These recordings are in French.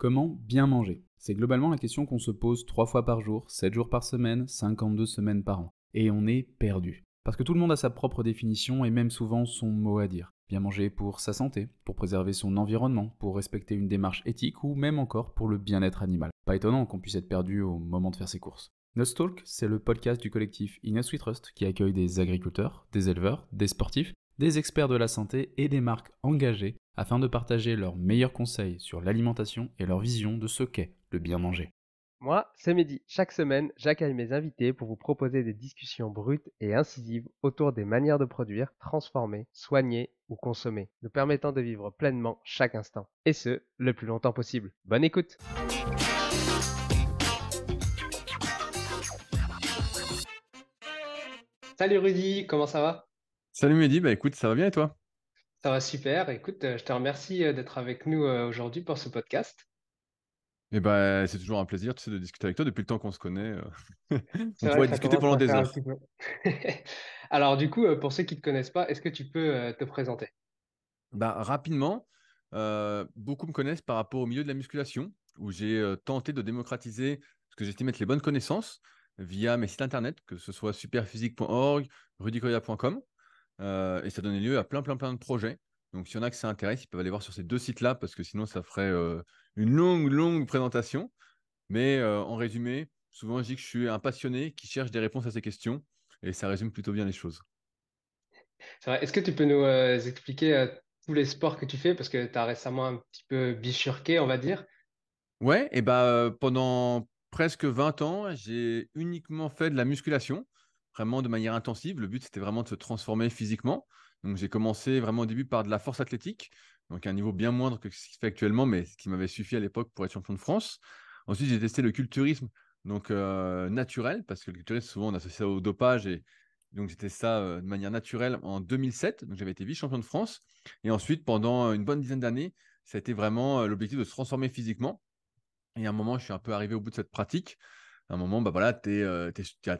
Comment bien manger C'est globalement la question qu'on se pose 3 fois par jour, 7 jours par semaine, 52 semaines par an. Et on est perdu. Parce que tout le monde a sa propre définition et même souvent son mot à dire. Bien manger pour sa santé, pour préserver son environnement, pour respecter une démarche éthique ou même encore pour le bien-être animal. Pas étonnant qu'on puisse être perdu au moment de faire ses courses. Talk, c'est le podcast du collectif Inus Sweet Trust qui accueille des agriculteurs, des éleveurs, des sportifs, des experts de la santé et des marques engagées afin de partager leurs meilleurs conseils sur l'alimentation et leur vision de ce qu'est le bien manger. Moi, c'est Mehdi. Chaque semaine, j'accueille mes invités pour vous proposer des discussions brutes et incisives autour des manières de produire, transformer, soigner ou consommer, nous permettant de vivre pleinement chaque instant. Et ce, le plus longtemps possible. Bonne écoute Salut Rudy, comment ça va Salut Mehdi, bah écoute, ça va bien et toi ça va super. Écoute, euh, je te remercie euh, d'être avec nous euh, aujourd'hui pour ce podcast. Eh ben, c'est toujours un plaisir de discuter avec toi depuis le temps qu'on se connaît. on pourrait discuter pendant des heures. Alors, du coup, pour ceux qui ne te connaissent pas, est-ce que tu peux te présenter ben, Rapidement, beaucoup me connaissent par rapport au milieu de la musculation, où j'ai tenté de démocratiser ce que j'estime être les bonnes connaissances via mes sites internet, que ce soit superphysique.org, rudicoria.com. Euh, et ça donnait lieu à plein, plein, plein de projets. Donc, s'il y en a qui s'intéressent, ils peuvent aller voir sur ces deux sites-là, parce que sinon, ça ferait euh, une longue, longue présentation. Mais euh, en résumé, souvent, je dis que je suis un passionné qui cherche des réponses à ces questions, et ça résume plutôt bien les choses. Est-ce que tu peux nous expliquer tous les sports que tu fais, parce que tu as récemment un petit peu bichurqué on va dire Ouais, et bah, pendant presque 20 ans, j'ai uniquement fait de la musculation vraiment de manière intensive. Le but, c'était vraiment de se transformer physiquement. Donc, j'ai commencé vraiment au début par de la force athlétique, donc un niveau bien moindre que ce qui fait actuellement, mais ce qui m'avait suffi à l'époque pour être champion de France. Ensuite, j'ai testé le culturisme, donc euh, naturel, parce que le culturisme, souvent, on associe ça au dopage et donc c'était ça euh, de manière naturelle en 2007. Donc j'avais été vice-champion de France. Et ensuite, pendant une bonne dizaine d'années, ça a été vraiment euh, l'objectif de se transformer physiquement. Et à un moment, je suis un peu arrivé au bout de cette pratique à un moment, bah voilà, tu es, euh,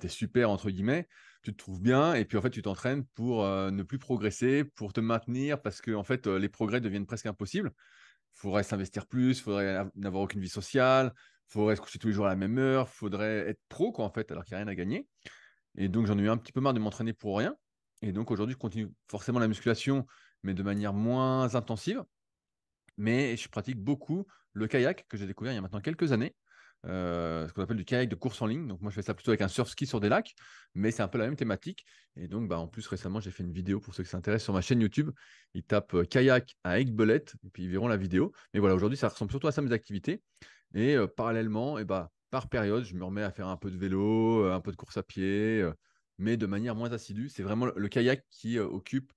super, entre guillemets, tu te trouves bien, et puis en fait, tu t'entraînes pour euh, ne plus progresser, pour te maintenir, parce que en fait, euh, les progrès deviennent presque impossibles. Il faudrait s'investir plus, il faudrait n'avoir aucune vie sociale, il faudrait se coucher tous les jours à la même heure, il faudrait être pro, en fait, alors qu'il n'y a rien à gagner. Et donc, j'en ai eu un petit peu marre de m'entraîner pour rien. Et donc, aujourd'hui, je continue forcément la musculation, mais de manière moins intensive. Mais je pratique beaucoup le kayak que j'ai découvert il y a maintenant quelques années. Euh, ce qu'on appelle du kayak de course en ligne. Donc moi je fais ça plutôt avec un surf ski sur des lacs, mais c'est un peu la même thématique. Et donc bah, en plus récemment j'ai fait une vidéo pour ceux qui s'intéressent sur ma chaîne YouTube. Ils tapent euh, kayak à Aigbelette et puis ils verront la vidéo. Mais voilà aujourd'hui ça ressemble surtout à ça mes activités. Et euh, parallèlement et bah, par période je me remets à faire un peu de vélo, un peu de course à pied, mais de manière moins assidue. C'est vraiment le kayak qui occupe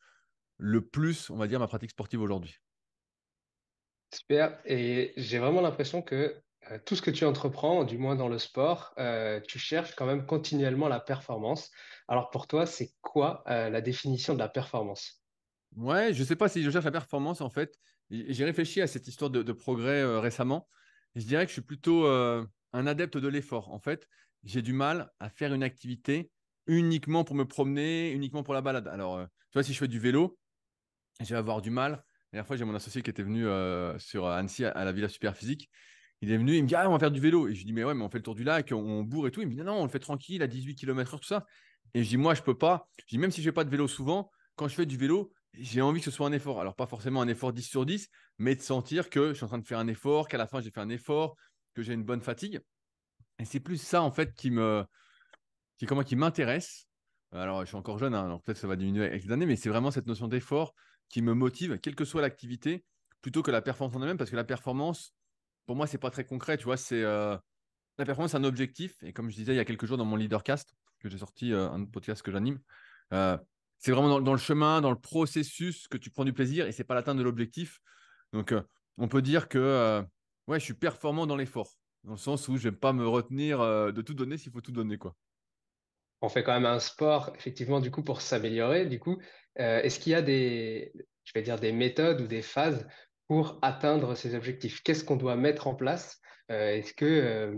le plus on va dire ma pratique sportive aujourd'hui. Super. Et j'ai vraiment l'impression que euh, tout ce que tu entreprends, du moins dans le sport, euh, tu cherches quand même continuellement la performance. Alors pour toi, c'est quoi euh, la définition de la performance Ouais, je ne sais pas si je cherche la performance en fait. J'ai réfléchi à cette histoire de, progrès récemment. je dirais que je suis plutôt un adepte de l'effort. En fait, j'ai du mal à faire une activité uniquement pour me promener, uniquement pour la balade. Alors, tu vois, si je fais du vélo, je vais avoir du mal. La dernière fois, j'ai mon associé qui était venu sur Annecy à, à la Villa Superphysique. Il est venu, il me dit, «Ah, on va faire du vélo. Et je lui dis, mais ouais, mais on fait le tour du lac, on, bourre et tout. Il me dit, non, on le fait tranquille à 18 km/h, tout ça. Et je dis, moi, je peux pas. Je dis, même si je fais pas de vélo souvent, quand je fais du vélo, j'ai envie que ce soit un effort. Alors, pas forcément un effort 10 sur 10, mais de sentir que je suis en train de faire un effort, qu'à la fin, j'ai fait un effort, que j'ai une bonne fatigue. Et c'est plus ça, en fait, qui me, qui, comment, qui m'intéresse. Alors, je suis encore jeune, alors hein, peut-être ça va diminuer avec les années, mais c'est vraiment cette notion d'effort qui me motive, quelle que soit l'activité, plutôt que la performance en elle-même, parce que la performance, pour moi, c'est pas très concret. Tu vois, c'est euh, la performance, c'est un objectif. Et comme je disais il y a quelques jours dans mon leadercast, que j'ai sorti euh, un podcast que j'anime, euh, c'est vraiment dans, le chemin, dans le processus que tu prends du plaisir et c'est pas l'atteinte de l'objectif. Donc, on peut dire que ouais, je suis performant dans l'effort, dans le sens où je vais pas me retenir de tout donner s'il faut tout donner, quoi. On fait quand même un sport, effectivement, du coup, pour s'améliorer. Du coup, est-ce qu'il y a des, je vais dire, des méthodes ou des phases pour atteindre ces objectifs Qu'est-ce qu'on doit mettre en place euh, Est-ce que, euh,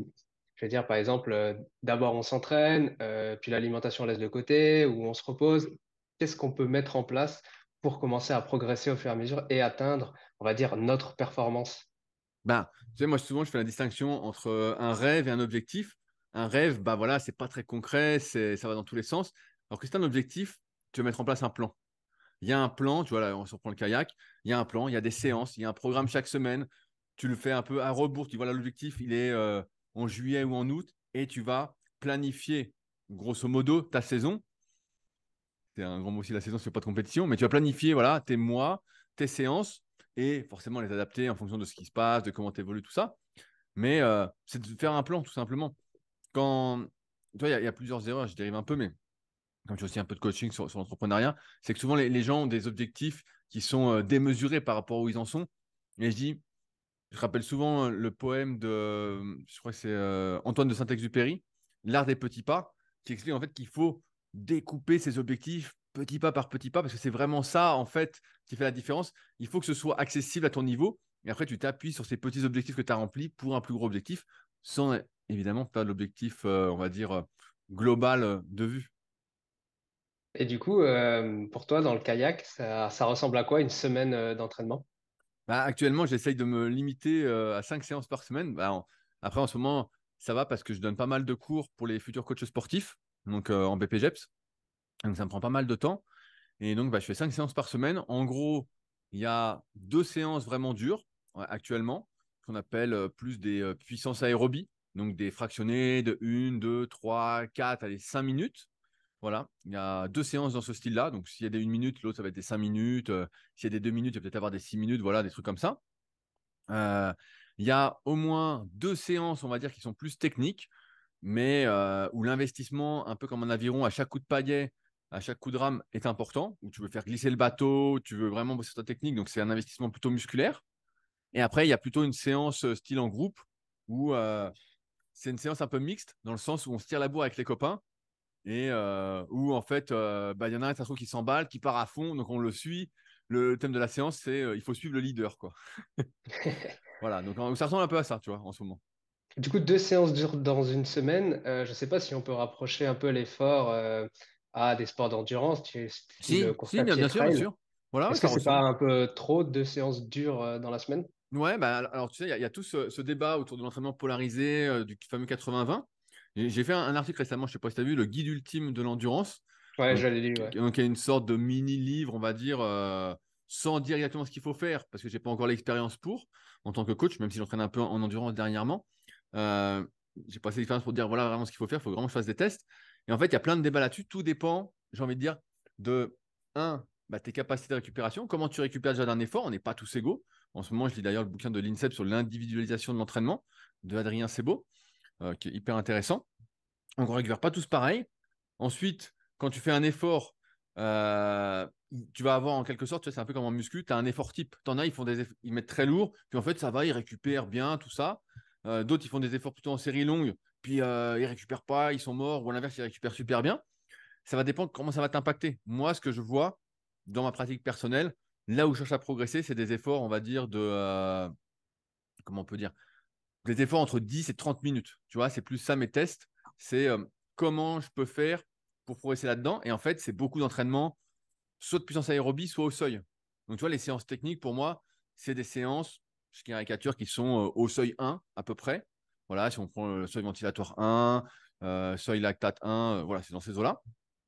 je veux dire, par exemple, euh, d'abord on s'entraîne, puis l'alimentation laisse de côté, ou on se repose Qu'est-ce qu'on peut mettre en place pour commencer à progresser au fur et à mesure et atteindre, on va dire, notre performance ben, tu sais, moi, souvent, je fais la distinction entre un rêve et un objectif. Un rêve, bah ben, voilà, c'est pas très concret, ça va dans tous les sens. Alors que c'est un objectif, tu veux mettre en place un plan il y a un plan, tu vois, là, on se reprend le kayak, il y a un plan, il y a des mhm. séances, il y a un programme chaque semaine. Tu le fais un peu à rebours, tu vois, l'objectif, il est euh, en juillet ou en août, et tu vas planifier, grosso modo, ta saison. C'est un grand mot aussi, la saison, n'est pas de compétition, mais tu vas planifier, voilà, tes mois, tes séances, et forcément les adapter en fonction de ce qui se passe, de comment tu évolues, tout ça. Mais euh, c'est de faire un plan, tout simplement. Quand, tu vois, il y, a plusieurs erreurs, je dérive un peu, mais comme j'ai aussi un peu de coaching sur, l'entrepreneuriat, c'est que souvent les, gens ont des objectifs qui sont euh, démesurés par rapport à où ils en sont. Et je dis, je rappelle souvent euh, le poème de, euh, je crois que c'est Antoine de Saint-Exupéry, L'art des petits pas, qui explique en fait qu'il faut découper ses objectifs petit pas par petit pas, parce que c'est vraiment ça, en fait, qui fait la différence. Il faut que ce soit accessible à ton niveau, et après, tu t'appuies sur ces petits objectifs que tu as remplis pour un plus gros objectif, sans évidemment pas l'objectif, on va dire, global de vue. Et du coup, euh, pour toi, dans le kayak, ça, ressemble à quoi une semaine euh, d'entraînement bah, Actuellement, j'essaye de me limiter euh, à cinq séances par semaine. Bah, après, en ce moment, ça va parce que je donne pas mal de cours pour les futurs coachs sportifs, donc en BPGEPS. Donc, ça me prend pas mal de temps. Et donc, bah, je fais cinq séances par semaine. En gros, il y a deux séances vraiment dures actuellement, qu'on appelle plus des puissances aérobies, donc des fractionnés de 1, 2, 3, 4, allez, cinq minutes. Voilà, il y a deux séances dans ce style-là. Donc, s'il y a des une minute, l'autre, ça va être des cinq minutes. Euh, s'il y a des deux minutes, il va peut-être avoir des six minutes, voilà, des trucs comme ça. Euh, il y a au moins deux séances, on va dire, qui sont plus techniques, mais euh, où l'investissement, un peu comme un aviron, à chaque coup de paillet, à chaque coup de rame, est important, où tu veux faire glisser le bateau, tu veux vraiment bosser ta technique, donc c'est un investissement plutôt musculaire. Et après, il y a plutôt une séance style en groupe, où c'est une séance un peu mixte, dans le sens où on se tire la bourre avec les copains, et euh, où en fait, euh, bah, il y en a un ça qui s'emballe, qui part à fond, donc on le suit. Le thème de la séance, c'est euh, il faut suivre le leader, quoi. voilà, donc ça ressemble un peu à ça, tu vois, en ce moment. Du coup, deux séances dures dans une semaine. je ne sais pas si on peut rapprocher un peu l'effort à des sports d'endurance, tu si, si, bien, sûr, bien sûr. Voilà, Est-ce que c'est pas un peu trop deux séances dures dans la semaine Ouais, bah, alors tu sais, il y, a tout ce débat autour de l'entraînement polarisé, du fameux 80-20. J'ai fait un, article récemment, je sais pas si tu as vu, le guide ultime de l'endurance. Ouais, j'allais lire. Ouais. Donc, il y a une sorte de mini-livre, on va dire, euh, sans dire exactement ce qu'il faut faire, parce que j'ai pas encore l'expérience pour, en tant que coach, même si j'entraîne un peu en endurance dernièrement. Euh, pas assez d'expérience pour dire voilà vraiment ce qu'il faut faire, il faut vraiment que je fasse des tests. Et en fait, il y a plein de débats là-dessus. Tout dépend, j'ai envie de dire, de un, bah, tes capacités de récupération, comment tu récupères déjà d'un effort, on n'est pas tous égaux. En ce moment, je lis d'ailleurs le bouquin de l'INSEP sur l'individualisation de l'entraînement de Adrien Sebo. Euh, qui est hyper intéressant. on ne récupère pas tous pareil. Ensuite, quand tu fais un effort, euh, tu vas avoir en quelque sorte, c'est un peu comme en muscu, tu as un effort type. Tu en as, ils, font des ils mettent très lourd, puis en fait, ça va, ils récupèrent bien, tout ça. Euh, d'autres, ils font des efforts plutôt en série longue, puis euh, ils récupèrent pas, ils sont morts, ou à l'inverse, ils récupèrent super bien. Ça va dépendre comment ça va t'impacter. Moi, ce que je vois dans ma pratique personnelle, là où je cherche à progresser, c'est des efforts, on va dire, de. comment on peut dire les efforts entre 10 et 30 minutes. Tu vois, c'est plus ça mes tests. C'est euh, comment je peux faire pour progresser là-dedans. Et en fait, c'est beaucoup d'entraînement, soit de puissance aérobie, soit au seuil. Donc, tu vois, les séances techniques, pour moi, c'est des séances, je caricature, qui sont euh, au seuil 1 à peu près. Voilà, si on prend le euh, seuil ventilatoire 1, euh, seuil lactate 1, voilà, c'est dans ces eaux-là.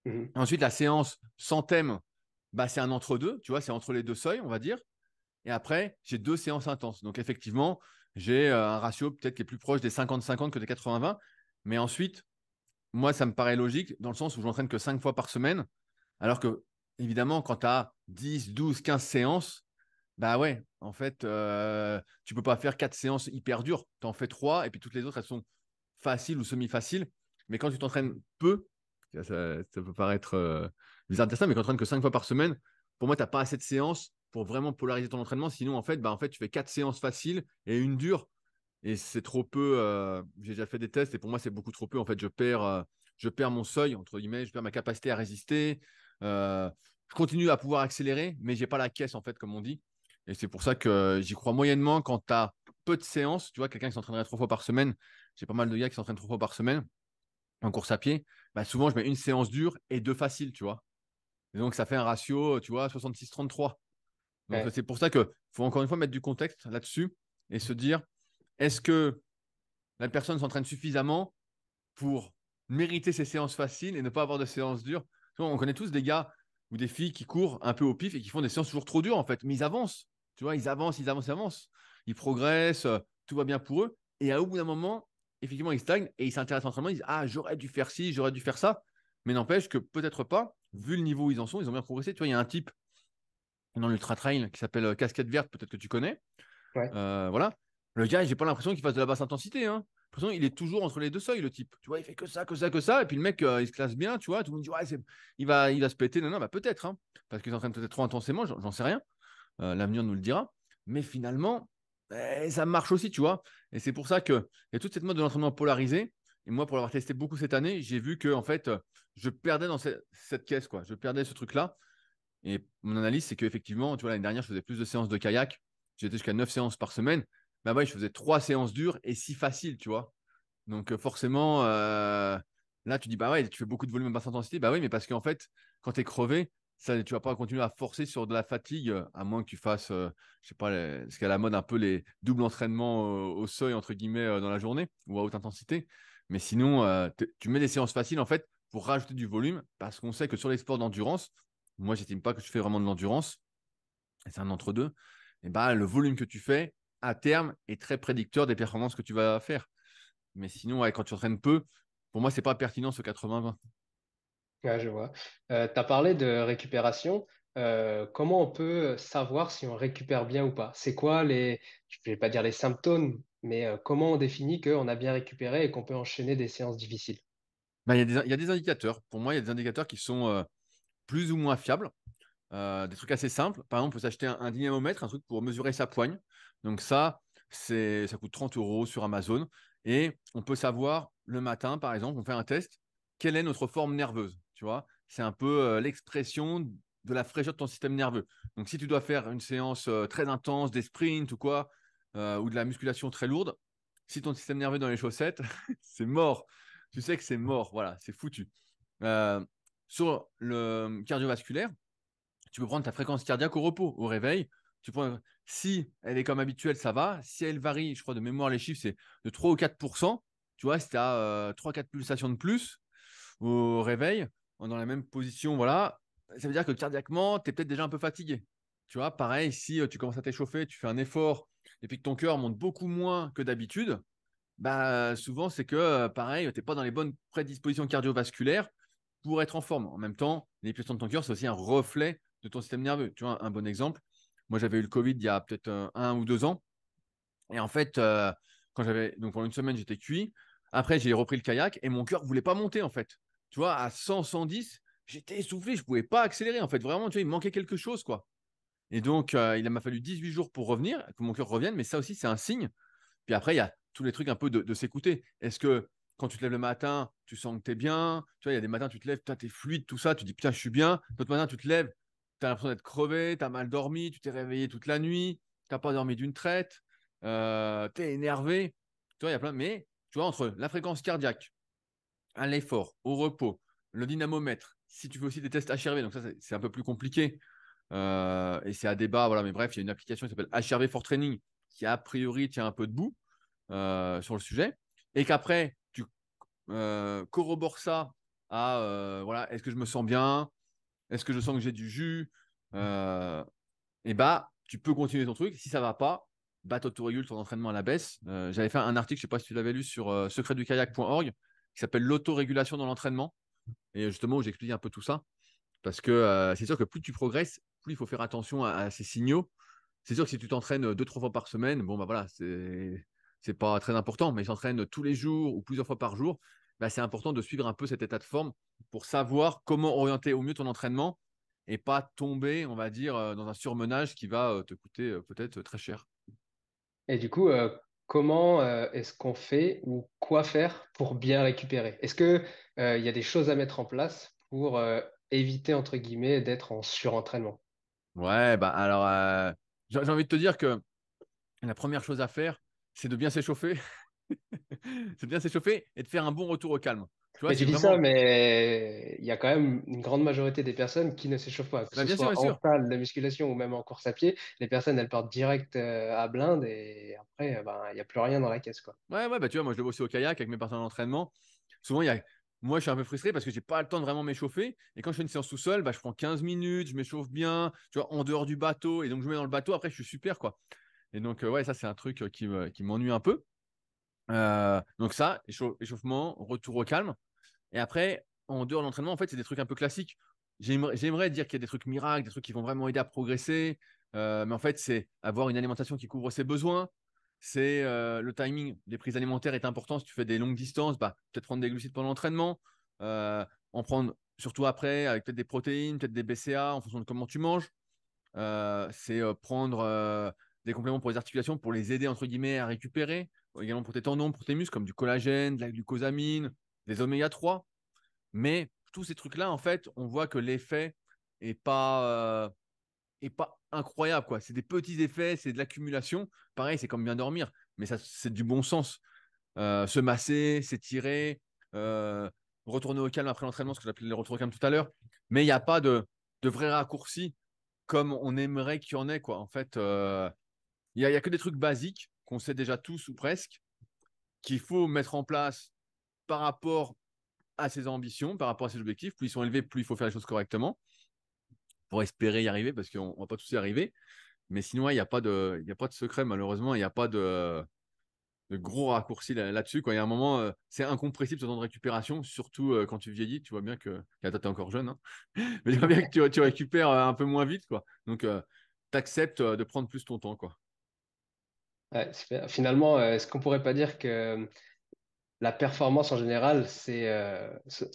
Mhm. Ensuite, la séance sans thème, bah, c'est un entre-deux, tu vois, c'est entre les deux seuils, on va dire. Et après, j'ai deux séances intenses. Donc, effectivement, j'ai euh, un ratio peut-être qui est plus proche des 50-50 que des 80-20. Mais ensuite, moi, ça me paraît logique dans le sens où j'entraîne que 5 fois par semaine. Alors que, évidemment, quand tu as 10, 12, 15 séances, bah ouais, en fait, euh, tu peux pas faire 4 séances hyper dures. Tu en fais 3 et puis toutes les autres, elles sont faciles ou semi-faciles. Mais quand tu t'entraînes peu, ça, peut paraître euh, bizarre de ça, mais quand tu t'entraînes que 5 fois par semaine, pour moi, tu n'as pas assez de séances pour vraiment polariser ton entraînement. Sinon, en fait, bah, en fait, tu fais quatre séances faciles et une dure. Et c'est trop peu. Euh, j'ai déjà fait des tests et pour moi, c'est beaucoup trop peu. En fait, je perds, euh, je perds mon seuil, entre guillemets, je perds ma capacité à résister. Euh, je continue à pouvoir accélérer, mais je n'ai pas la caisse, en fait, comme on dit. Et c'est pour ça que j'y crois moyennement quand tu as peu de séances. Tu vois, quelqu'un qui s'entraînerait trois fois par semaine, j'ai pas mal de gars qui s'entraînent trois fois par semaine en course à pied. Bah souvent, je mets une séance dure et deux faciles, tu vois. donc, ça fait un ratio, tu vois, 66-33 c'est pour ça qu'il faut encore une fois mettre du contexte là-dessus et se dire est-ce que la personne s'entraîne suffisamment pour mériter ses séances faciles et ne pas avoir de séances dures On connaît tous des gars ou des filles qui courent un peu au pif et qui font des séances toujours trop dures en fait, mais ils avancent. Tu vois, ils avancent, ils avancent, ils avancent. Ils progressent, euh, tout va bien pour eux. Et à, au bout d'un moment, effectivement, ils stagnent et ils s'intéressent à Ils disent Ah, j'aurais dû faire ci, j'aurais dû faire ça. Mais n'empêche que peut-être pas, vu le niveau où ils en sont, ils ont bien progressé. Tu vois, il y a un type dans l'ultra trail qui s'appelle euh, Casquette Verte, peut-être que tu connais. Euh, voilà. Le gars, j'ai pas l'impression qu'il fasse de la basse intensité. Hein. L'impression il est toujours entre les deux seuils, le type. Tu vois, il fait que ça, que ça, que ça. Et puis le mec, euh, il se classe bien, tu vois. Tout le monde dit, ouais, il va, il va se péter. Non, non, bah peut-être, hein. parce qu'il de peut-être trop intensément. J'en sais rien. L'avenir nous le dira. Mais finalement, eh, ça marche aussi, tu vois. Et c'est pour ça que y a toute cette mode de l'entraînement polarisé. Et moi, pour l'avoir testé beaucoup cette année, j'ai vu que en fait, je perdais dans cette caisse, quoi. Je perdais ce truc-là. Et mon analyse, c'est qu'effectivement, tu vois, l'année dernière, je faisais plus de séances de kayak. J'étais jusqu'à 9 séances par semaine. Bah, mais je faisais 3 séances dures et 6 faciles, tu vois. Donc, euh, forcément, euh, là, tu dis, bah ouais, tu fais beaucoup de volume à basse intensité. Bah oui, mais parce qu'en fait, quand tu es crevé, ça, tu vas pas continuer à forcer sur de la fatigue, à moins que tu fasses, euh, je sais pas, les, ce qu'à la mode, un peu les doubles entraînements au seuil, entre guillemets, dans la journée ou à haute intensité. Mais sinon, tu mets des séances faciles, en fait, pour rajouter du volume, parce qu'on sait que sur les sports d'endurance, moi, je n'estime pas que tu fais vraiment de l'endurance, c'est un entre-deux, et eh ben, le volume que tu fais, à terme, est très prédicteur des performances que tu vas faire. Mais sinon, quand tu entraînes peu, pour moi, ce n'est pas pertinent ce 80-20. je vois. Euh, tu as parlé de récupération. Euh, comment on peut savoir si on récupère bien ou pas C'est quoi les, je vais pas dire les symptômes, mais euh, comment on définit qu'on a bien récupéré et qu'on peut enchaîner des séances difficiles ben, il, y a des, indicateurs. Pour moi, il y a des indicateurs qui sont plus ou moins fiable, euh, des trucs assez simples. Par exemple, on peut s'acheter un, dynamomètre, un truc pour mesurer sa poigne. Donc ça, c'est, ça coûte 30 euros sur Amazon. Et on peut savoir le matin, par exemple, on fait un test, quelle est notre forme nerveuse. Tu vois, c'est un peu euh, l'expression de la fraîcheur de ton système nerveux. Donc si tu dois faire une séance euh, très intense, des sprints ou quoi, ou de la musculation très lourde, si ton système nerveux est dans les chaussettes, c'est mort. Tu sais que c'est mort. Voilà, c'est foutu. Sur le euh, cardiovasculaire, tu peux prendre ta fréquence cardiaque au repos, au réveil. Tu prends, si elle est comme habituelle, ça va. Si elle varie, je crois de mémoire, les chiffres, c'est de 3 ou 4 Tu vois, si tu as 3 3-4 pulsations de plus au réveil, dans la même position, voilà, ça veut dire que cardiaquement, tu es peut-être déjà un peu fatigué. Tu vois, pareil, si euh, tu commences à t'échauffer, tu fais un effort et puis que ton cœur monte beaucoup moins que d'habitude, bah souvent c'est que euh, pareil, tu n'es pas dans les bonnes prédispositions cardiovasculaires pour être en forme. En même temps, les de ton cœur, c'est aussi un reflet de ton système nerveux. Tu vois, un bon exemple, moi j'avais eu le Covid il y a peut-être euh, un ou deux ans. Et en fait, euh, quand j'avais donc pendant une semaine, j'étais cuit. Après, j'ai repris le kayak et mon cœur voulait pas monter en fait. Tu vois, à 100, 110, j'étais essoufflé, je pouvais pas accélérer en fait. Vraiment, tu vois, il manquait quelque chose quoi. Et donc, euh, il m'a fallu 18 jours pour revenir, que mon cœur revienne. Mais ça aussi, c'est un signe. Puis après, il y a tous les trucs un peu de s'écouter. Est-ce que quand tu te lèves le matin, tu sens que tu es bien. Tu vois, il y a des matins, tu te lèves, tu es fluide, tout ça. Tu dis, putain, je suis bien. D'autres matins, tu te lèves, tu as l'impression d'être crevé, tu as mal dormi, tu t'es réveillé toute la nuit, tu n'as pas dormi d'une traite, euh, tu es énervé. Tu vois, il y a plein. Mais tu vois, entre la fréquence cardiaque, à l'effort, au repos, le dynamomètre, si tu fais aussi des tests HRV, donc ça, c'est un peu plus compliqué. Euh, et c'est à débat, voilà. Mais bref, il y a une application qui s'appelle HRV for Training qui, a priori, tient un peu debout euh, sur le sujet. Et qu'après, euh, corrobore ça à ah, euh, voilà, est-ce que je me sens bien Est-ce que je sens que j'ai du jus euh, Et bah, tu peux continuer ton truc. Si ça va pas, bah, t'auto-régule ton entraînement à la baisse. J'avais fait un article, je sais pas si tu l'avais lu, sur secretdukayak.org qui s'appelle l'autorégulation dans l'entraînement. Et justement, j'explique un peu tout ça. Parce que c'est sûr que plus tu progresses, plus il faut faire attention à, à ces signaux. C'est sûr que si tu t'entraînes deux, trois fois par semaine, bon, bah voilà, c'est c'est pas très important, mais ils s'entraînent tous les jours ou plusieurs fois par jour, bah, c'est important de suivre un peu cet état de forme pour savoir comment orienter au mieux ton entraînement et pas tomber, on va dire, euh, dans un surmenage qui va euh, te coûter euh, peut-être très cher. Et du coup, comment est-ce qu'on fait ou quoi faire pour bien récupérer Est-ce qu'il y a des choses à mettre en place pour éviter, entre guillemets, d'être en surentraînement Ouais, bah alors, j'ai envie de te dire que la première chose à faire, c'est de bien s'échauffer. c'est bien s'échauffer et de faire un bon retour au calme. Tu, vois, dis ça, mais il y a quand même une grande majorité des personnes qui ne s'échauffent pas. Que bah, ce soit en salle de musculation ou même en course à pied, les personnes elles partent direct euh, à blinde et après euh, ben, il y n'y a plus rien dans la caisse. Quoi. Ouais, ouais, bah tu vois, moi je vais vois aussi au kayak avec mes partenaires d'entraînement. Souvent, il y moi, je suis un peu frustré parce que j'ai pas le temps de vraiment m'échauffer. Et quand je fais une séance tout seul, bah, je prends 15 minutes, je m'échauffe bien, tu vois, en dehors du bateau. Et donc, je mets dans le bateau. Après, je suis super, quoi. Et donc, euh, ouais, ça, c'est un truc euh, qui, qui m'ennuie un peu. Euh, donc, ça, échauffement, retour au calme. Et après, en dehors de l'entraînement, en fait, c'est des trucs un peu classiques. J'aimerais dire qu'il y a des trucs miracles, des trucs qui vont vraiment aider à progresser. mais en fait, c'est avoir une alimentation qui couvre ses besoins. C'est le timing des prises alimentaires est important. Si tu fais des longues distances, bah, peut-être prendre des glucides pendant l'entraînement, en prendre surtout après avec peut-être des protéines, peut-être des BCA en fonction de comment tu manges. c'est prendre des compléments pour les articulations, pour les aider, entre guillemets, à récupérer, également pour tes tendons, pour tes muscles, comme du collagène, de la glucosamine, des oméga 3. Mais tous ces trucs-là, en fait, on voit que l'effet n'est pas, euh, pas incroyable. quoi. C'est des petits effets, c'est de l'accumulation. Pareil, c'est comme bien dormir, mais c'est du bon sens. Euh, se masser, s'étirer, euh, retourner au calme après l'entraînement, ce que j'appelais le retour au calme tout à l'heure. Mais il n'y a pas de, de raccourcis raccourci comme on aimerait qu'il y en ait. Quoi. En fait, il n'y a, que des trucs basiques qu'on sait déjà tous ou presque, qu'il faut mettre en place par rapport à ses ambitions, par rapport à ses objectifs. Plus ils sont élevés, plus il faut faire les choses correctement pour espérer y arriver, parce qu'on ne va pas tous y arriver. Mais sinon, il n'y a, pas de, a pas de secret, malheureusement. Il n'y a pas de, gros raccourcis là-dessus. il y a un moment, euh, c'est incompressible ce temps de récupération, surtout euh, quand tu vieillis. Tu vois bien que. tu es encore jeune, hein mais tu vois bien que tu, récupères euh, un peu moins vite. quoi. Donc, tu acceptes de prendre plus ton temps. quoi. Finalement, euh, est-ce qu'on pourrait pas dire que euh, la performance en général, c'est, euh,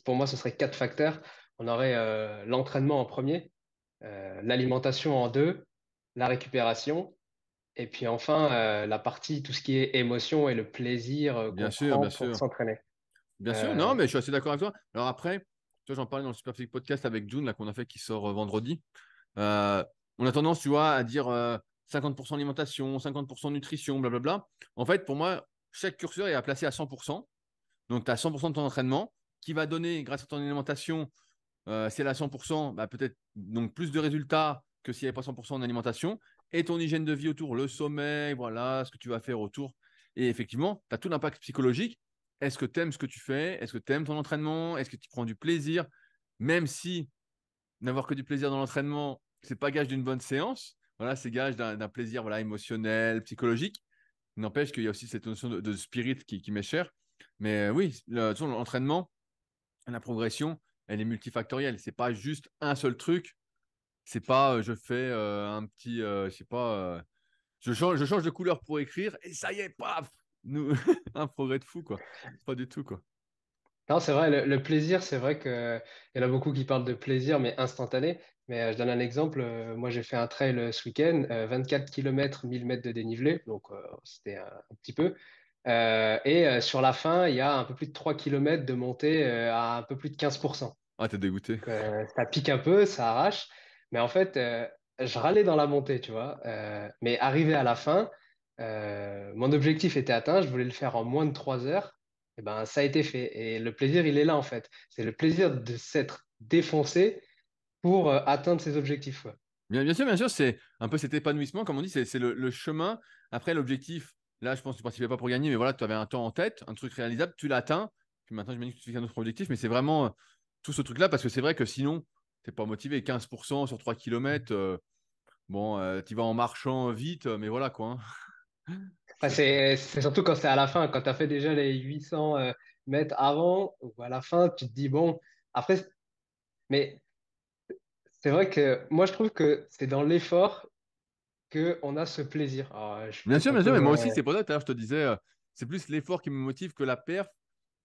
pour moi, ce serait quatre facteurs. On aurait l'entraînement en premier, l'alimentation en deux, la récupération, et puis enfin la partie, tout ce qui est émotion et le plaisir Bien qu'on sûr, pour sûr. s'entraîner. Bien sûr, non, mais je suis assez d'accord avec toi. Alors après, tu vois, j'en parlais dans le Superphysique Podcast avec June, là, qu'on a fait, qui sort vendredi. on a tendance, tu vois, à dire, 50% alimentation, 50% nutrition, blablabla. En fait, pour moi, chaque curseur est à placer à 100%. Donc, tu as 100% de ton entraînement qui va donner, grâce à ton alimentation, euh, c'est à 100%, bah, peut-être donc plus de résultats que s'il n'y avait pas 100% en alimentation. Et ton hygiène de vie autour, le sommeil, voilà, ce que tu vas faire autour. Et effectivement, tu as tout l'impact psychologique. Est-ce que tu aimes ce que tu fais Est-ce que tu aimes ton entraînement Est-ce que tu prends du plaisir Même si n'avoir que du plaisir dans l'entraînement, c'est pas gage d'une bonne séance, voilà, c'est gage d'un plaisir voilà, émotionnel, psychologique. N'empêche qu'il y a aussi cette notion de, spirit qui, m'est chère. Mais euh, oui, l'entraînement, la progression, elle est multifactorielle. Ce n'est pas juste un seul truc. C'est pas euh, je fais euh, un petit, je sais pas, je change, je change de couleur pour écrire et ça y est, paf, un progrès de fou quoi. Pas du tout quoi. Non, c'est vrai, le, plaisir, c'est vrai qu'il y en a beaucoup qui parlent de plaisir, mais instantané. Mais euh, je donne un exemple. Euh, moi, j'ai fait un trail euh, ce week-end, 24 km, 1000 mètres de dénivelé, donc c'était un, petit peu. et sur la fin, il y a un peu plus de 3 km de montée à un peu plus de 15%. Ah, t'es dégoûté. ça pique un peu, ça arrache. Mais en fait, je râlais dans la montée, tu vois. mais arrivé à la fin, mon objectif était atteint. Je voulais le faire en moins de 3 heures et eh ben, ça a été fait. Et le plaisir, il est là, en fait. C'est le plaisir de s'être défoncé pour euh, atteindre ses objectifs. Bien, bien, sûr, bien sûr, c'est un peu cet épanouissement, comme on dit, c'est le, chemin. Après, l'objectif, là, je pense que tu ne participais pas pour gagner, mais voilà, tu avais un temps en tête, un truc réalisable, tu l'as atteint. Puis maintenant, je j'imagine que tu fais un autre objectif, mais c'est vraiment euh, tout ce truc-là, parce que c'est vrai que sinon, tu n'es pas motivé. 15% sur 3 km, euh, bon, tu vas en marchant vite, mais voilà quoi. Hein. c'est surtout quand c'est à la fin, quand tu as fait déjà les 800 euh, mètres avant ou à la fin, tu te dis bon, après, mais c'est vrai que moi je trouve que c'est dans l'effort qu'on a ce plaisir. Ah, bien sûr, bien sûr, mais moi aussi, c'est pour ça que je te disais, euh, c'est plus l'effort qui me motive que la perf,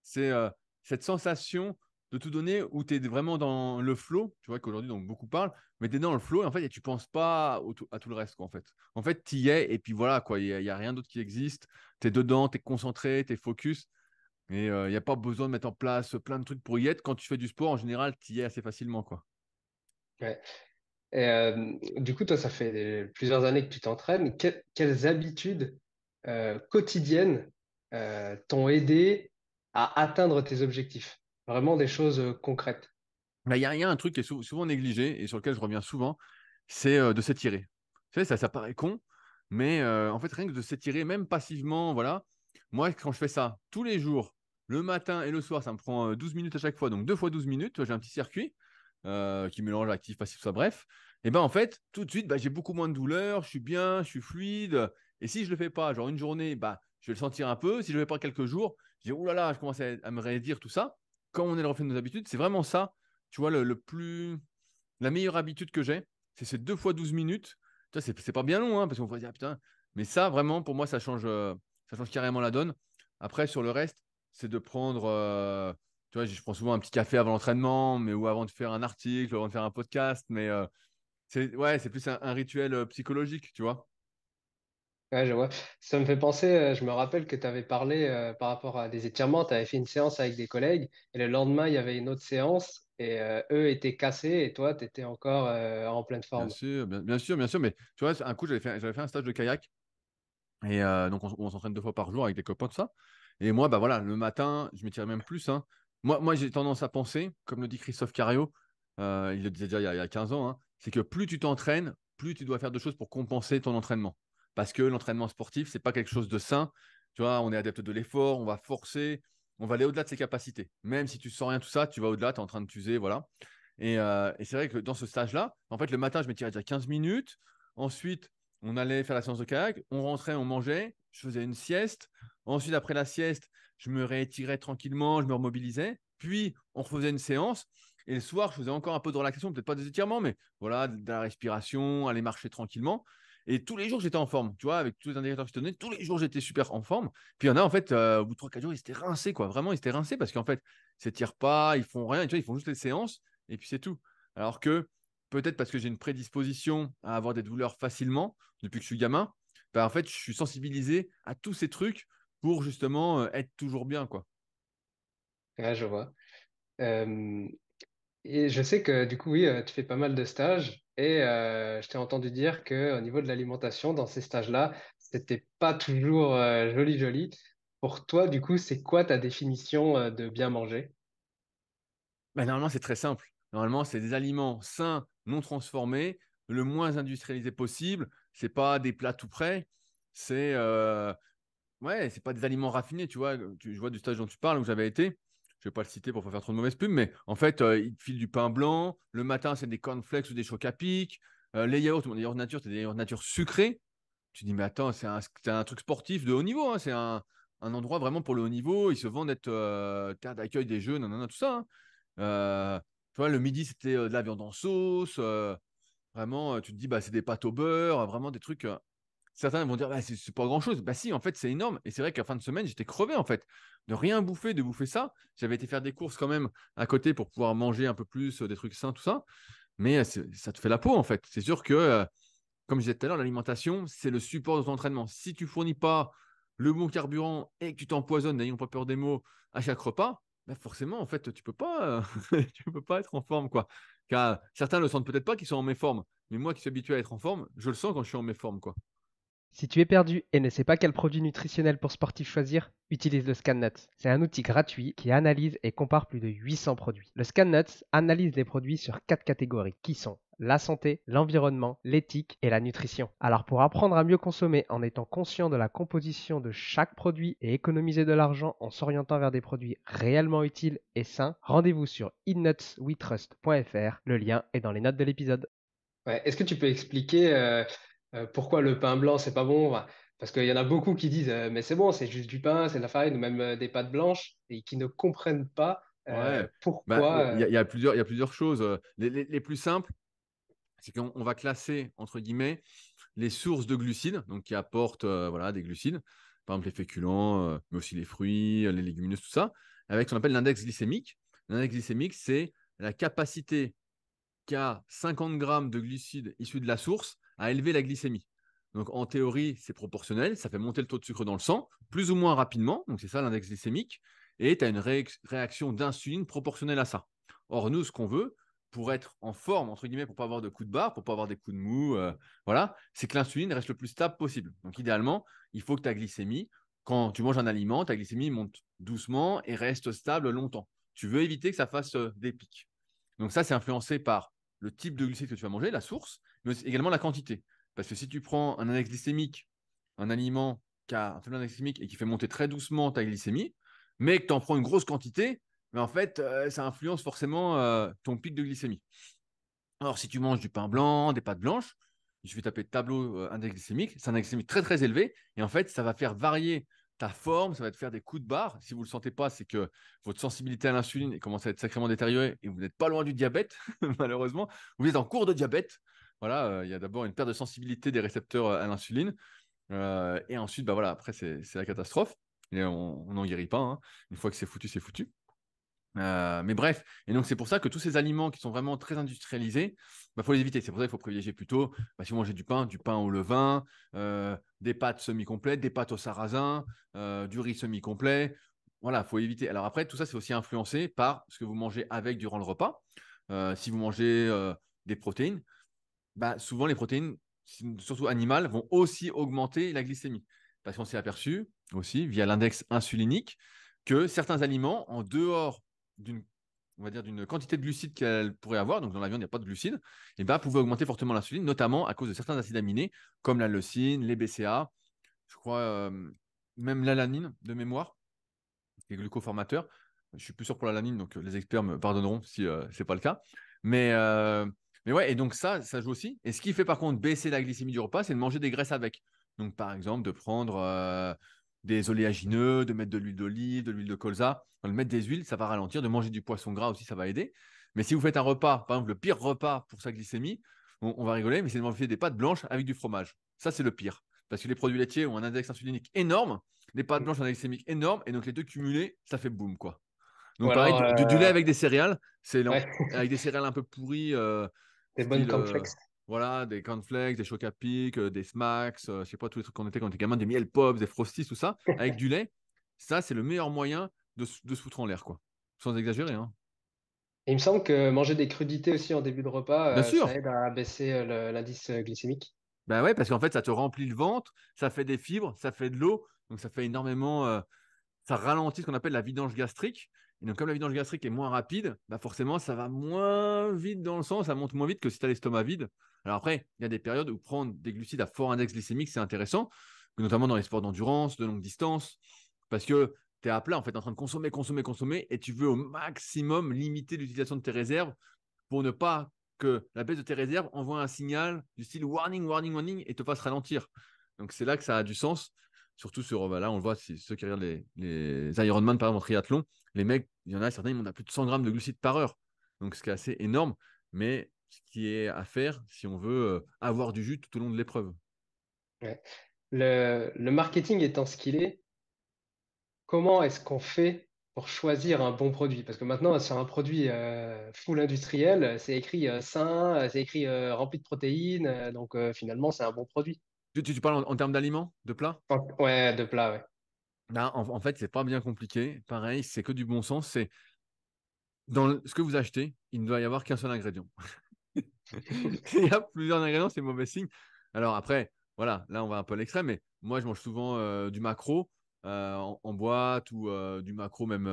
c'est euh, cette sensation de tout donner où tu es vraiment dans le flow, tu vois qu'aujourd'hui donc beaucoup parlent, mais tu es dans le flow et en fait tu penses pas à tout le reste en fait. En fait, tu y es et puis voilà quoi, il n'y a, rien d'autre qui existe, tu es dedans, tu es concentré, tu es focus et il n'y a pas besoin de mettre en place plein de trucs pour y être quand tu fais du sport en général, tu y es assez facilement quoi. Ouais. du coup, toi, ça fait plusieurs années que tu t'entraînes. quelles habitudes quotidiennes t'ont aidé à atteindre tes objectifs vraiment des choses euh, concrètes. Bah, il y, a un truc qui est souvent négligé et sur lequel je reviens souvent, c'est euh, de s'étirer. ça, ça paraît con, mais euh, en fait, rien que de s'étirer, même passivement, voilà. Moi, quand je fais ça tous les jours, le matin et le soir, ça me prend 12 minutes à chaque fois, donc deux fois 12 minutes, j'ai un petit circuit qui mélange actif, passif, ça, bref. Et ben en fait, tout de suite, bah, j'ai beaucoup moins de douleur, je suis bien, je suis fluide. Et si je le fais pas, genre une journée, bah, je vais le sentir un peu. Si je le fais pas quelques jours, je dis, là, je commence à, me réédire, tout ça quand on est le reflet de nos habitudes, c'est vraiment ça, tu vois, le, plus, la meilleure habitude que j'ai, c'est ces deux fois 12 minutes. Ça, c'est pas bien long, hein, parce qu'on va dire, ah, putain, mais ça, vraiment, pour moi, ça change, euh, ça change carrément la donne. Après, sur le reste, c'est de prendre, euh, tu vois, je prends souvent un petit café avant l'entraînement, mais ou avant de faire un article, avant de faire un podcast, mais euh, c'est ouais, c'est plus un, rituel psychologique, tu vois je vois. Ça me fait penser, euh, je me rappelle que tu avais parlé euh, par rapport à des étirements, tu avais fait une séance avec des collègues et le lendemain, il y avait une autre séance et euh, eux étaient cassés et toi, tu étais encore en pleine forme Bien sûr, bien, sûr, bien sûr. Mais tu vois, un coup, j'avais fait, un stage de kayak. Et donc, on, s'entraîne deux fois par jour avec des copains, de ça. Et moi, bah voilà, le matin, je m'étirais même plus. Hein. Moi, moi j'ai tendance à penser, comme le dit Christophe Cario, il le disait déjà il y a, 15 ans, hein, c'est que plus tu t'entraînes, plus tu dois faire de choses pour compenser ton entraînement parce que l'entraînement sportif, c'est pas quelque chose de sain. Tu vois, on est adepte de l'effort, on va forcer, on va aller au-delà de ses capacités. Même si tu sens rien, tout ça, tu vas au-delà, tu es en train de t'user, voilà. Euh, et, c'est vrai que dans ce stage-là, en fait, le matin, je m'étirais déjà 15 minutes. Ensuite, on allait faire la séance de kayak, on rentrait, on mangeait, je faisais une sieste. Ensuite, après la sieste, je me réétirais tranquillement, je me remobilisais. Puis, on refaisait une séance. Et le soir, je faisais encore un peu de relaxation, peut-être pas des étirements, mais voilà, de la respiration, aller marcher tranquillement. Et tous les jours, j'étais en forme, tu vois, avec tous les indicateurs que je donnais, tous les jours, j'étais super en forme. Puis il y en a, en fait, euh, au bout de 3-4 jours, ils s'étaient rincés, quoi. Vraiment, ils étaient rincés parce qu'en fait, ils s'étirent pas, ils font rien, ils font juste les séances et puis c'est tout. Alors que peut-être parce que j'ai une prédisposition à avoir des douleurs facilement depuis que je suis gamin, bah, en fait, je suis sensibilisé à tous ces trucs pour justement euh, être toujours bien, quoi. Ouais, je vois. et je sais que du coup, oui, euh, tu fais pas mal de stages. Et euh, je t'ai entendu dire qu'au niveau de l'alimentation, dans ces stages-là, ce n'était pas toujours euh, joli, joli. Pour toi, du coup, c'est quoi ta définition euh, de bien manger bah, Normalement, c'est très simple. Normalement, c'est des aliments sains, non transformés, le moins industrialisés possible. C'est pas des plats tout prêts. C'est ouais, c'est pas des aliments raffinés. Tu vois, je vois du stage dont tu parles où j'avais été je vais pas le citer pour pas faire trop de mauvaise pub, mais en fait, euh, il file du pain blanc. Le matin, c'est des cornflakes ou des chocs à pic. Euh, les yaourts, les yaourts nature, c'est des yaourts nature sucrés. Tu dis, mais attends, c'est un, truc sportif de haut niveau. Hein, c'est un, endroit vraiment pour le haut niveau. Ils se vendent d'être euh, terre d'accueil des jeunes, tout ça. Hein. tu vois, le midi, c'était de la viande en sauce. vraiment, tu te dis, bah, c'est des pâtes au beurre, vraiment des trucs certains vont dire, «Bah, ce c'est pas grand chose. Bah, si, en fait, c'est énorme. Et c'est vrai qu'à fin de semaine, j'étais crevé, en fait, de rien bouffer, de bouffer ça. J'avais été faire des courses quand même à côté pour pouvoir manger un peu plus, euh, des trucs sains, tout ça. Mais euh, ça te fait la peau, en fait. C'est sûr que, euh, comme je disais tout à l'heure, l'alimentation, c'est le support de ton entraînement. Si tu fournis pas le bon carburant et que tu t'empoisonnes, n'ayons pas peur des mots, à chaque repas, bah, forcément, en fait, tu peux pas, tu peux pas être en forme, quoi. Car certains le sentent peut-être pas qu'ils sont en méforme, mais moi qui suis habitué à être en forme, je le sens quand je suis en forme quoi. Si tu es perdu et ne sais pas quel produit nutritionnel pour sportif choisir, utilise le ScanNuts. C'est un outil gratuit qui analyse et compare plus de 800 produits. Le ScanNuts analyse les produits sur 4 catégories qui sont la santé, l'environnement, l'éthique et la nutrition. Alors pour apprendre à mieux consommer en étant conscient de la composition de chaque produit et économiser de l'argent en s'orientant vers des produits réellement utiles et sains, rendez-vous sur innutsweetrust.fr. Le lien est dans les notes de l'épisode. Ouais, Est-ce que tu peux expliquer euh, euh, pourquoi le pain blanc, c'est pas bon Parce qu'il y en a beaucoup qui disent, euh, mais c'est bon, c'est juste du pain, c'est de la farine ou même euh, des pâtes blanches, et qui ne comprennent pas bah, pourquoi. Il y, a plusieurs, y a plusieurs choses. Les, plus simples, c'est qu'on va classer entre guillemets les sources de glucides, donc qui apportent voilà des glucides, par exemple les féculents, mais aussi les fruits, les légumineuses, tout ça, avec ce qu'on appelle l'index glycémique. L'index glycémique, c'est la capacité qu'à 50 grammes de glucides issus de la source à élever la glycémie. Donc en théorie, c'est proportionnel, ça fait monter le taux de sucre dans le sang, plus ou moins rapidement, donc c'est ça l'index glycémique, et tu as une réaction d'insuline proportionnelle à ça. Or, nous, ce qu'on veut, pour être en forme, entre guillemets, pour pas avoir de coups de barre, pour pas avoir des coups de mou, euh, voilà, c'est que l'insuline reste le plus stable possible. Donc idéalement, il faut que ta glycémie, quand tu manges un aliment, ta glycémie monte doucement et reste stable longtemps. Tu veux éviter que ça fasse euh, des pics. Donc ça, c'est influencé par le type de glucides que tu vas manger, la source, mais également la quantité. Parce que si tu prends un index glycémique, un aliment qui a un faible index glycémique et qui fait monter très doucement ta glycémie, mais que tu en prends une grosse quantité, mais en fait, euh, ça influence forcément euh, ton pic de glycémie. Alors, si tu manges du pain blanc, des pâtes blanches, je vais taper tableau euh, index glycémique, c'est un index glycémique très très élevé, et en fait, ça va faire varier ta forme, ça va te faire des coups de barre. Si vous ne le sentez pas, c'est que votre sensibilité à l'insuline commence à être sacrément détériorée et vous n'êtes pas loin du diabète, malheureusement. Vous êtes en cours de diabète, voilà, euh, il y a d'abord une perte de sensibilité des récepteurs euh, à l'insuline. Euh, et ensuite, bah, voilà, après, c'est la catastrophe. Et on n'en guérit pas. Hein. Une fois que c'est foutu, c'est foutu. mais bref, et donc c'est pour ça que tous ces aliments qui sont vraiment très industrialisés, il bah, faut les éviter. C'est pour ça qu'il faut privilégier plutôt, bah, si vous mangez du pain, du pain au levain, des pâtes semi-complètes, des pâtes au sarrasin, du riz semi-complet. Voilà, il faut éviter. Alors après, tout ça, c'est aussi influencé par ce que vous mangez avec durant le repas. si vous mangez des protéines, bah, souvent les protéines, surtout animales, vont aussi augmenter la glycémie. Parce qu'on s'est aperçu aussi, via l'index insulinique, que certains aliments, en dehors d'une on va dire d'une quantité de glucides qu'elle pourrait avoir, donc dans la viande, il n'y a pas de glucides, et eh ben, augmenter fortement l'insuline, notamment à cause de certains acides aminés, comme la leucine, les BCA, je crois euh, même l'alanine de mémoire, les glucoformateurs. Je suis plus sûr pour l'alanine, donc euh, les experts me pardonneront si euh, c'est ce n'est pas le cas. Mais mais ouais, et donc ça, ça joue aussi. Et ce qui fait par contre baisser la glycémie du repas, c'est de manger des graisses avec. Donc par exemple, de prendre euh, des oléagineux, de mettre de l'huile d'olive, de l'huile de colza. de mettre des huiles, ça va ralentir. De manger du poisson gras aussi, ça va aider. Mais si vous faites un repas, par exemple, le pire repas pour sa glycémie, on, va rigoler, mais c'est de manger des pâtes blanches avec du fromage. Ça, c'est le pire. Parce que les produits laitiers ont un index insulinique énorme, les pâtes mm. blanches ont un index glycémique énorme, et donc les deux cumulés, ça fait boum, quoi. Donc, pareil, du, euh, lait avec des céréales, c'est lent avec des céréales un peu pourries, euh, des bonnes euh, voilà, des cornflakes, des chocs à euh, des smacks, euh, je sais pas, tous les trucs qu'on était quand on était gamin, des miel pops, des frosties, tout ça, avec du lait. Ça, c'est le meilleur moyen de, de se foutre en l'air, quoi. Sans exagérer, hein. Et il me semble que manger des crudités aussi en début de repas, ça aide à baisser l'indice glycémique. Ben ouais, parce qu'en fait, ça te remplit le ventre, ça fait des fibres, ça fait de l'eau, donc ça fait énormément, ça ralentit ce qu'on appelle la vidange gastrique. Et donc, comme la vidange gastrique est moins rapide, bah forcément, ça va moins vite dans le sens, ça monte moins vite que si tu as l'estomac vide. Alors après, il y a des périodes où prendre des glucides à fort index glycémique, c'est intéressant, notamment dans les sports d'endurance, de longue distance, parce que tu es à plat, en fait, en train de consommer, consommer, consommer, et tu veux au maximum limiter l'utilisation de tes réserves pour ne pas que la baisse de tes réserves envoie un signal du style warning, warning, warning, et te fasse ralentir. Donc c'est là que ça a du sens surtout sur, là, on le voit, ceux qui regardent les, les Ironman, par exemple, en triathlon, les mecs, il y en a certains, ils m'ont plus de 100 grammes de glucides par heure. Donc, ce qui est assez énorme, mais ce qui est à faire si on veut euh, avoir du jus tout au long de l'épreuve. Le, marketing étant ce qu'il est, comment est-ce qu'on fait pour choisir un bon produit Parce que maintenant, sur un produit euh, full industriel, c'est écrit euh, sain, c'est écrit rempli de protéines, donc finalement, c'est un bon produit. Tu, parles en, termes d'aliments, de plats Ouais, de plats, ouais. Là, en, fait, fait, c'est pas bien compliqué. Pareil, c'est que du bon sens. C'est dans ce que vous achetez, il ne doit y avoir qu'un seul ingrédient. il y a plusieurs ingrédients, c'est mauvais signe. Alors après, voilà, là on va un peu à l'extrême, mais moi je mange souvent euh, du macro euh, en, boîte ou euh, du macro même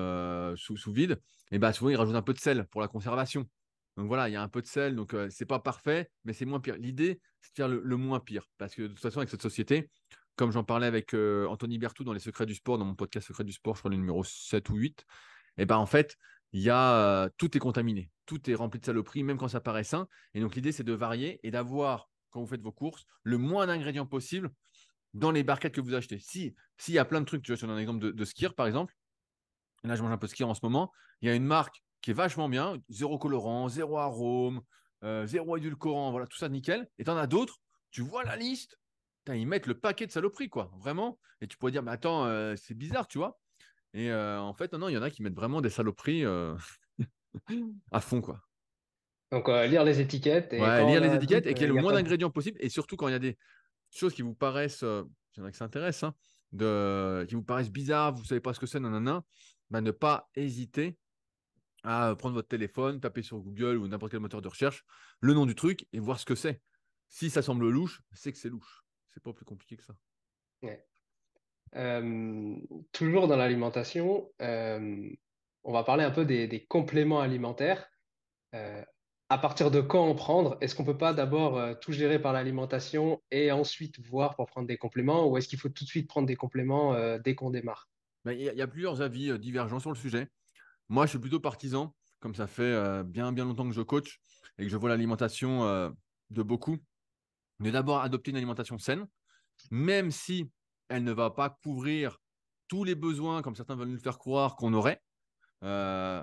sous, vide. Et bien bah, souvent ils rajoutent un peu de sel pour la conservation. Donc voilà, il y a un peu de sel, donc c'est pas parfait, mais c'est moins pire. L'idée, c'est de faire le, moins pire, parce que de toute façon avec cette société, comme j'en parlais avec Anthony Bertou dans Les Secrets du Sport, dans mon podcast Secrets du Sport, je crois le numéro 7 ou 8, et ben en fait, il y a, tout est contaminé, tout est rempli de saloperies, même quand ça paraît sain. Et donc l'idée, c'est de varier et d'avoir, quand vous faites vos courses, le moins d'ingrédients possible dans les barquettes que vous achetez. Si s'il y a plein de trucs, tu vois, sur un exemple de, skier, par exemple, là je mange un peu de skier en ce moment, il y a une marque qui est vachement bien, zéro colorant, zéro arôme, zéro édulcorant, voilà, tout ça nickel. Et tu en as d'autres, tu vois la liste, ils mettent le paquet de saloperies, quoi, vraiment. Et tu pourrais dire, mais attends, euh, c'est bizarre, tu vois. Et euh, en fait, non, non, il y en a qui mettent vraiment des saloperies euh, à fond, quoi. Donc, lire les étiquettes. Et lire les étiquettes et qu'il y ait le moins d'ingrédients possible. Et surtout, quand il y a des choses qui vous paraissent, il y en a qui s'intéressent, hein, de... qui vous paraissent bizarres, vous ne savez pas ce que c'est, nanana, bah, ne pas hésiter à prendre votre téléphone, taper sur Google ou n'importe quel moteur de recherche le nom du truc et voir ce que c'est. Si ça semble louche, c'est que c'est louche. C'est pas plus compliqué que ça. Euh, toujours dans l'alimentation, euh, on va parler un peu des, compléments alimentaires. Euh, à partir de quand en prendre Est-ce qu'on peut pas d'abord tout gérer par l'alimentation et ensuite voir pour prendre des compléments Ou est-ce qu'il faut tout de suite prendre des compléments dès qu'on démarre ben, Il y, a plusieurs avis divergents sur le sujet. Moi, je suis plutôt partisan, comme ça fait bien, bien longtemps que je coach et que je vois l'alimentation de beaucoup de d'abord adopter une alimentation saine, même si elle ne va pas couvrir tous les besoins, comme certains veulent nous le faire croire qu'on aurait. Euh,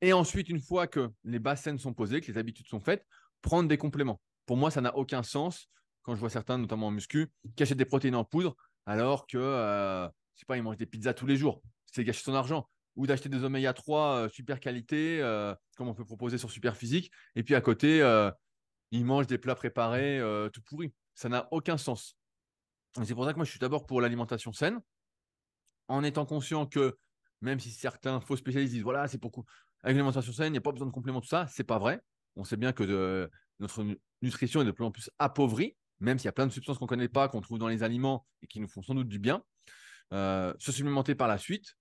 et ensuite, une fois que les bases saines sont posées, que les habitudes sont faites, prendre des compléments. Pour moi, ça n'a aucun sens quand je vois certains, notamment en muscu, qui achètent des protéines en poudre alors que, euh, je sais pas, ils mangent des pizzas tous les jours. C'est gâcher son argent. Ou d'acheter des oméga 3 euh, super qualité, comme on peut proposer sur Super Physique. Et puis à côté, ils mangent des plats préparés euh, tout pourris. Ça n'a aucun sens. C'est pour ça que moi, je suis d'abord pour l'alimentation saine, en étant conscient que même si certains faux spécialistes disent voilà, c'est pour avec l'alimentation saine, il n'y a pas besoin de compléments, tout ça, c'est pas vrai. On sait bien que notre nutrition est de plus en plus appauvrie, même s'il y a plein de substances qu'on ne connaît pas, qu'on trouve dans les aliments et qui nous font sans doute du bien. Euh, se supplémenter par la suite.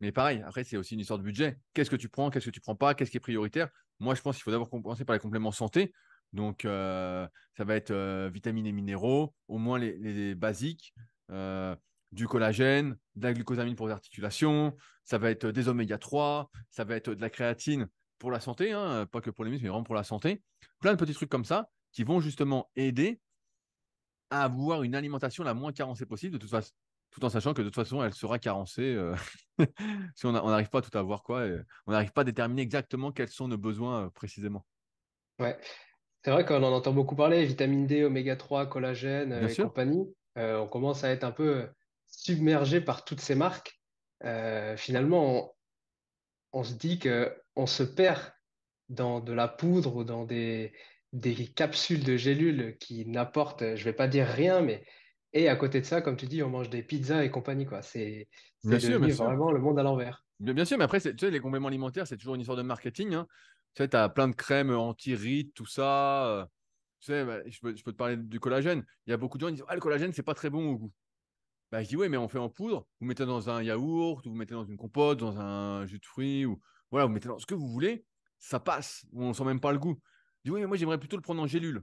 Mais pareil, après, c'est aussi une histoire de budget. Qu'est-ce que tu prends, qu'est-ce que tu prends pas, qu'est-ce qui est prioritaire Moi, je pense qu'il faut d'abord commencer par les compléments santé. Donc, euh, ça va être euh, vitamines et minéraux, au moins les, basiques euh, du collagène, de la glucosamine pour les articulations, ça va être des oméga 3, ça va être de la créatine pour la santé, hein, pas que pour les muscles, mais vraiment pour la santé. Plein de petits trucs comme ça qui vont justement aider à avoir une alimentation la moins carencée possible, de toute façon, tout en sachant que de toute façon, elle sera carencée si on n'arrive pas à tout avoir, quoi. on n'arrive pas à déterminer exactement quels sont nos besoins précisément. Ouais. C'est vrai qu'on en entend beaucoup parler, vitamine D, oméga 3, collagène euh, et compagnie. Euh, on commence à être un peu euh, submergé par toutes ces marques. finalement, on, se dit qu'on se perd dans de la poudre ou dans des, capsules de gélules qui n'apportent, je vais pas dire rien, mais et à côté de ça, comme tu dis, on mange des pizzas et compagnie. C'est vraiment le monde à l'envers. Bien, sûr, mais après, tu les compléments alimentaires, c'est toujours une histoire de marketing. Hein. Tu sais, tu as plein de crèmes anti-rides, tout ça. Euh, tu sais, bah, je, peux, te parler du collagène. Il y a beaucoup de gens qui disent Ah, le collagène, c'est pas très bon au goût. Bah, je dis Oui, mais on fait en poudre. Vous mettez dans un yaourt, ou vous mettez dans une compote, dans un jus de fruits, ou voilà, vous mettez dans ce que vous voulez. Ça passe. On sent même pas le goût. Je dis Oui, mais moi, j'aimerais plutôt le prendre en gélule.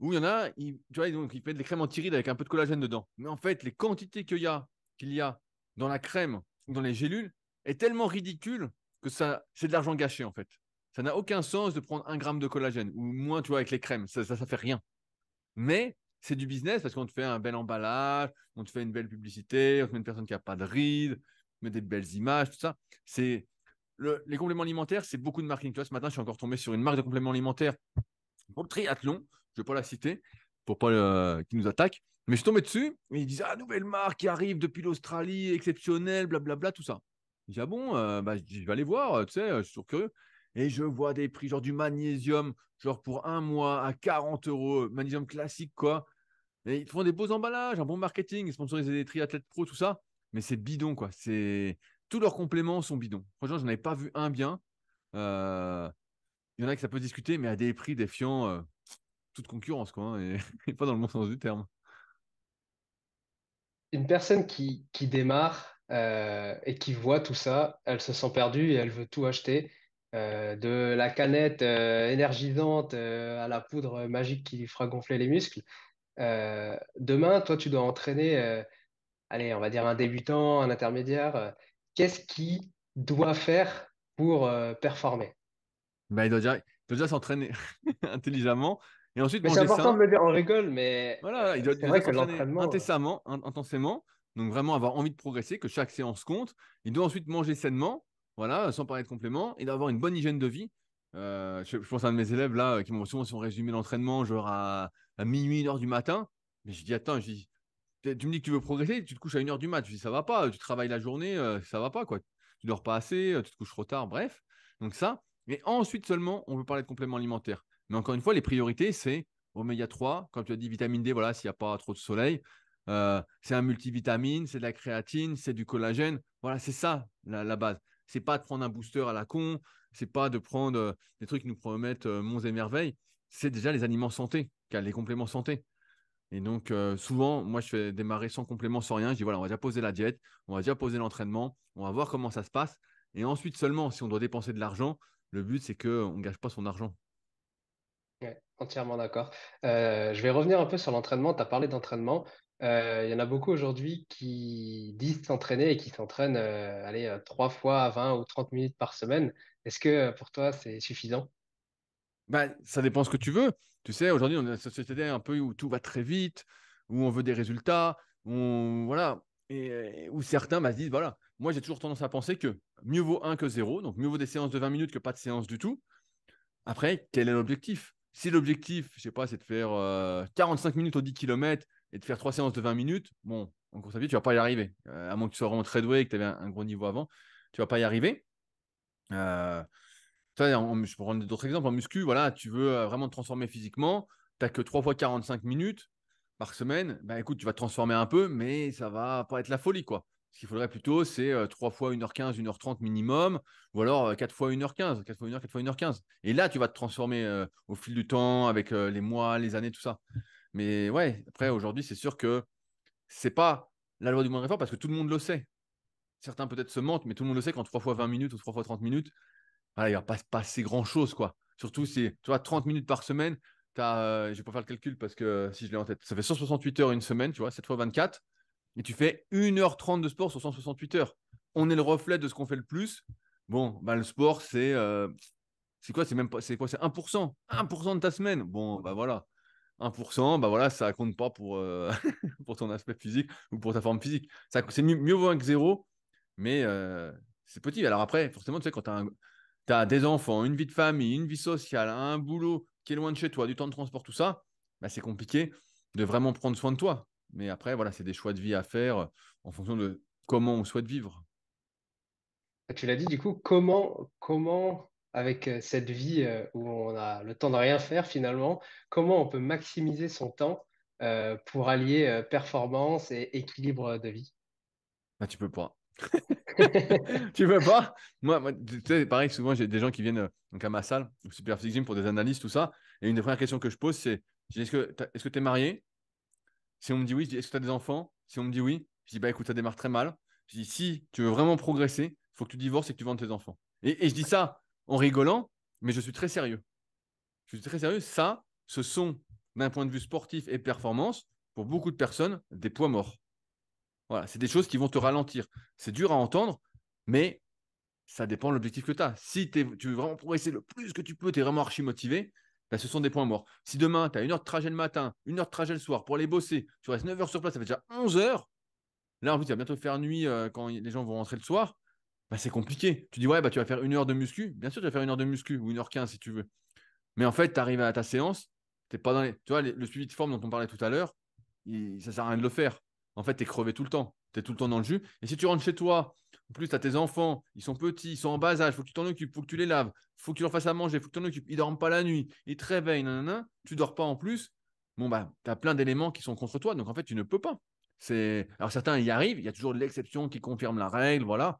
Où il y en a, tu vois, donc, ils mettent des crèmes anti-rides avec un peu de collagène dedans. Mais en fait, les quantités qu'il y a, qu'il y a dans la crème, dans les gélules, est tellement ridicule que ça, c'est de l'argent gâché, en fait. Ça n'a aucun sens de prendre un gramme de collagène ou moins, tu vois, avec les crèmes. Ça, ça, fait rien. Mais c'est du business parce qu'on te fait un bel emballage, on te fait une belle publicité, on te met une personne qui n'a pas de rides, on met des belles images, tout ça. C'est les compléments alimentaires, c'est beaucoup de marketing. Tu vois, ce matin, je suis encore tombé sur une marque de compléments alimentaires pour le triathlon. Je ne vais pas la citer pour pas euh, le, nous attaque. Mais je suis tombé dessus. Et ils disent Ah, nouvelle marque qui arrive depuis l'Australie, exceptionnelle, blablabla, tout ça. Je dis Ah bon, euh, bah, je vais aller voir, tu sais, je suis toujours curieux et je vois des prix, genre du magnésium, genre pour un mois à 40 euros, magnésium classique, quoi. Et ils font des beaux emballages, un bon marketing, ils sponsorisent des triathlètes pro, tout ça. Mais c'est bidon, quoi. C'est Tous leurs compléments sont bidons. Franchement, je n'en avais pas vu un bien. Euh, il y en a qui ça peut discuter, mais à des prix défiant euh, toute concurrence, quoi. Hein, et... pas dans le bon sens du terme une personne qui, démarre euh, et qui voit tout ça, elle se sent perdue et elle veut tout acheter. Euh, de la canette euh, énergisante euh, à la poudre magique qui lui fera gonfler les muscles. demain, toi, tu dois entraîner, allez, on va dire un débutant, un intermédiaire. Qu'est-ce qu'il doit faire pour performer bah, Il doit déjà, s'entraîner intelligemment. Et ensuite, c'est important de le dire, on rigole, mais voilà, il doit intensément, donc vraiment avoir envie de progresser, que chaque séance compte. Il doit ensuite manger sainement, voilà, sans parler de compléments, et d'avoir une bonne hygiène de vie. Euh, je, pense à un de mes élèves là qui m'ont souvent résumé l'entraînement genre à, minuit, une heure du matin. Mais je dis, attends, dis, tu me dis que tu veux progresser, tu te couches à une heure du matin. Je dis, ça va pas, tu travailles la journée, euh, ça va pas, quoi. Tu dors pas assez, euh, tu te couches trop tard, bref. Donc ça. mais ensuite seulement, on peut parler de compléments alimentaires. Mais encore une fois, les priorités, c'est oméga 3, Quand tu as dit, vitamine D, voilà, s'il n'y a pas trop de soleil. c'est un multivitamine, c'est de la créatine, c'est du collagène. Voilà, c'est ça la base. C'est pas de prendre un booster à la con, c'est pas de prendre euh, des trucs qui nous promettent euh, monts et merveilles. C'est déjà les aliments santé, les compléments santé. Et donc, euh, souvent, moi, je fais démarrer sans complément, sans rien. Je dis, voilà, on va déjà poser la diète, on va déjà poser l'entraînement, on va voir comment ça se passe. Et ensuite seulement, si on doit dépenser de l'argent, le but, c'est qu'on ne gâche pas son argent. entièrement d'accord. je vais revenir un peu sur l'entraînement. Tu as parlé d'entraînement. Euh, il y en a beaucoup aujourd'hui qui disent s'entraîner et qui s'entraînent euh, allez, euh, trois fois à 20 ou 30 minutes par semaine. Est-ce que pour toi, c'est suffisant Ben Ça dépend ce que tu veux. Tu sais, aujourd'hui, on est dans une société un peu où tout va très vite, où on veut des résultats, où voilà, et, où certains bah, se disent voilà, moi j'ai toujours tendance à penser que mieux vaut 1 que 0, donc mieux vaut des séances de 20 minutes que pas de séance du tout. Après, quel est l'objectif Si l'objectif, je sais pas, c'est de faire 45 minutes au 10 km et de faire trois séances de 20 minutes, bon, en course à pied, tu vas pas y arriver. Euh, à moins que tu sois vraiment très doué et que tu avais un, gros niveau avant, tu vas pas y arriver. Euh, je peux prendre d'autres exemples. En muscu, voilà, tu veux euh, vraiment te transformer physiquement, tu n'as que 3 fois 45 minutes par semaine. Ben écoute, tu vas te transformer un peu, mais ça ne va pas être la folie, quoi. Ce qu'il faudrait plutôt, c'est 3 euh, fois 1h15, 1h30 minimum, ou alors 4 fois 1h15, 4 fois 1h, 4 fois 1h15. Et là, tu vas te transformer au fil du temps, avec les mois, les années, tout ça. Mais ouais, après, mmh. aujourd'hui, c'est sûr que c'est pas la loi du moins effort parce que tout le monde le sait. Certains peut-être se mentent, mais tout le monde le sait qu'en 3 fois 20 minutes ou 3 fois 30 minutes, il il a pas assez grand-chose. quoi. Surtout si, tu vois, 30 minutes par semaine, je as, euh, je vais pas faire le calcul parce que si je l'ai en tête, ça fait 168 heures une semaine, tu vois, 7 fois 24, et tu fais 1h30 de sport sur 168 heures. On est le reflet de ce qu'on fait le plus. Bon, bah, le sport, c'est. Euh, c'est quoi C'est même C'est 1%. 1% de ta semaine. Bon, bah voilà. 1%, bah voilà, ça compte pas pour, euh, pour ton aspect physique ou pour ta forme physique. Ça, c'est mieux, vaut que zéro, mais euh, c'est petit. Alors après, forcément, tu sais, quand tu as, des enfants, une vie de famille, une vie sociale, un boulot qui est loin de chez toi, du temps de transport, tout ça, bah, c'est compliqué de vraiment prendre soin de toi. Mais après, voilà, c'est des choix de vie à faire en fonction de comment on souhaite vivre. Bah, tu l'as dit, du coup, comment, comment avec euh, cette vie euh, où on a le temps de rien faire finalement, comment on peut maximiser son temps euh, pour allier performance et équilibre de vie ah, Tu peux pas. tu veux pas moi, moi, tu sais, pareil, souvent j'ai des gens qui viennent donc à ma salle, au Super Gym pour des analyses, tout ça. Et une des premières questions que je pose, c'est est-ce que tu es marié Si on me dit oui, je dis est-ce que tu as des enfants Si on me dit oui, je dis bah écoute, ça démarre très mal. Je dis si tu veux vraiment progresser, il faut que tu divorces et que tu vendes tes enfants. et je dis ça en rigolant, mais je suis très sérieux. Je suis très sérieux. Ça, ce sont, d'un point de vue sportif et performance, pour beaucoup de personnes, des poids morts. Voilà, c'est des choses qui vont te ralentir. C'est dur à entendre, mais ça dépend de l'objectif que tu as. Si tu veux vraiment progresser le plus que tu peux, tu es vraiment archi motivé, bah, ce sont des points morts. Si demain, tu as une heure de trajet le matin, une heure de trajet le soir pour aller bosser, tu restes 9 heures sur place, ça fait déjà 11 heures. Là, en plus, il va bientôt faire nuit euh, quand les gens vont rentrer le soir. Bah, c'est compliqué. Tu dis, ouais, bah, tu vas faire une heure de muscu. Bien sûr, tu vas faire une heure de muscu ou une heure quinze si tu veux. Mais en fait, tu arrives à ta séance, t'es pas dans les... tu vois, le suivi de forme dont on parlait tout à l'heure, ça ça sert à rien de le faire. En fait, tu es crevé tout le temps. Tu es tout le temps dans le jus. Et si tu rentres chez toi, en plus, tu as tes enfants, ils sont petits, ils sont en bas âge, faut que tu t'en occupes, faut que tu les laves, faut que tu leur fasses à manger, faut que tu t'en occupes. Ils dorment pas la nuit, ils te réveillent, nanana. Tu dors pas en plus. Bon, bah, tu as plein d'éléments qui sont contre toi. Donc, en fait, tu ne peux pas. C'est Alors, certains y arrivent. Il y a toujours l'exception qui confirme la règle. Voilà.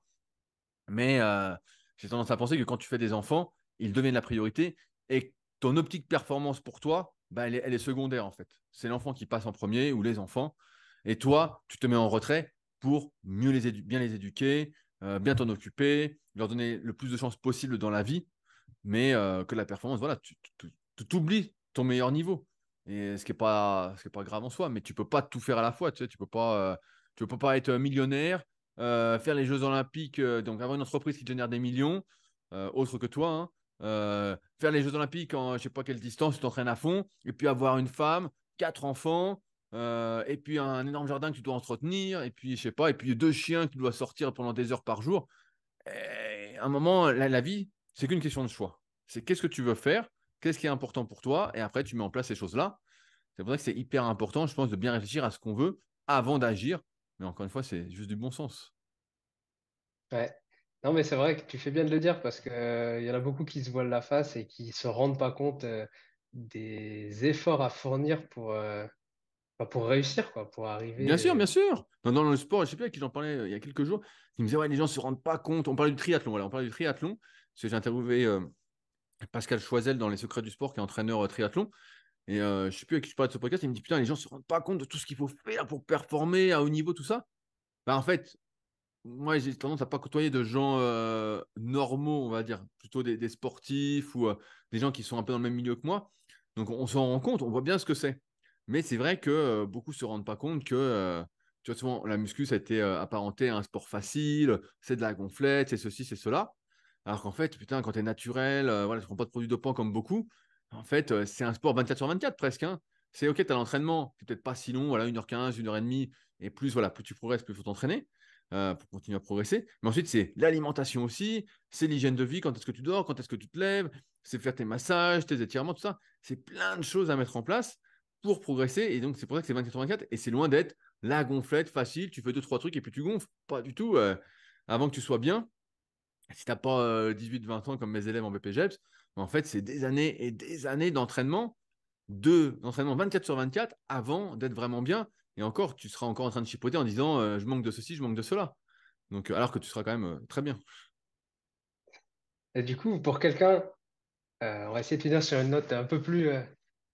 Mais euh, j'ai tendance à penser que quand tu fais des enfants, ils deviennent la priorité et ton optique performance pour toi, bah, elle, est, secondaire en fait. C'est l'enfant qui passe en premier ou les enfants. Et toi, tu te mets en retrait pour mieux les bien les éduquer, euh, bien t'en occuper, leur donner le plus de chances possible dans la vie, mais euh, que la performance, voilà, tu t'oublies ton meilleur niveau. Et ce qui n'est pas, grave en soi, mais tu peux pas tout faire à la fois. Tu ne peux pas être millionnaire, euh, faire les Jeux Olympiques, euh, donc avoir une entreprise qui génère des millions, euh, autre que toi, hein. faire les Jeux Olympiques en je sais pas quelle distance, tu t'entraînes à fond, et puis avoir une femme, quatre enfants, et puis un énorme jardin que tu dois entretenir, et puis je sais pas, et puis deux chiens que tu dois sortir pendant des heures par jour. Eh, à un moment, la, la vie, c'est qu'une question de choix. C'est qu'est-ce que tu veux faire, qu'est-ce qui est important pour toi, et après tu mets en place ces choses-là. C'est pour ça que c'est hyper important, je pense, de bien réfléchir à ce qu'on veut avant d'agir, mais encore une fois, c'est juste du bon sens. Ouais. Non, mais c'est vrai que tu fais bien de le dire parce qu'il euh, il y en a beaucoup qui se voilent la face et qui se rendent pas compte euh, des efforts à fournir pour, euh, bah, pour réussir, quoi, pour arriver. Bien sûr, bien sûr. Dans, le sport, je sais plus à qui j'en parlais il y a quelques jours, il me disait ouais, les gens se rendent pas compte. On parle du triathlon, voilà, on parlait du triathlon. Parce que j'ai interviewé Pascal Choisel dans Les Secrets du Sport, qui est entraîneur triathlon. Et euh, je sais plus avec qui je parlais de ce podcast, il me dit Putain, les gens se rendent pas compte de tout ce qu'il faut faire pour performer à haut niveau, tout ça. Bah, en fait, moi, j'ai tendance à pas côtoyer de gens normaux, on va dire, plutôt des, sportifs ou des gens qui sont un peu dans le même milieu que moi. Donc, on, s'en rend compte, on voit bien ce que c'est. Mais c'est vrai que beaucoup se rendent pas compte que, tu vois, souvent, la muscu, ça a été apparenté à un sport facile, c'est de la gonflette, c'est ceci, c'est cela. Alors qu'en fait, putain, quand tu es naturel, voilà, tu prends pas de produits dopants comme beaucoup, en fait, euh, c'est un sport 24 sur 24 presque. Hein. C'est OK, tu as l'entraînement, c'est peut-être pas si long, voilà, 1h15, 1h30, et plus, voilà, plus tu progresses, plus il faut t'entraîner euh, pour continuer à progresser. Mais ensuite, c'est l'alimentation aussi, c'est l'hygiène de vie, quand est-ce que tu dors, quand est-ce que tu te lèves, c'est faire tes massages, tes étirements, tout ça. C'est plein de choses à mettre en place pour progresser. Et donc, c'est pour ça que c'est 24 sur 24. Et c'est loin d'être la gonflette facile, tu fais deux, trois trucs et puis tu gonfles. Pas du tout. Euh, avant que tu sois bien, si tu n'as pas 18-20 ans comme mes élèves en BPGEPS, en fait, c'est des années et des années d'entraînement, d'entraînement 24 sur 24 avant d'être vraiment bien. Et encore, tu seras encore en train de chipoter en disant euh, je manque de ceci, je manque de cela. Donc, euh, alors que tu seras quand même euh, très bien. Et du coup, pour quelqu'un, on va essayer de finir sur une note un peu plus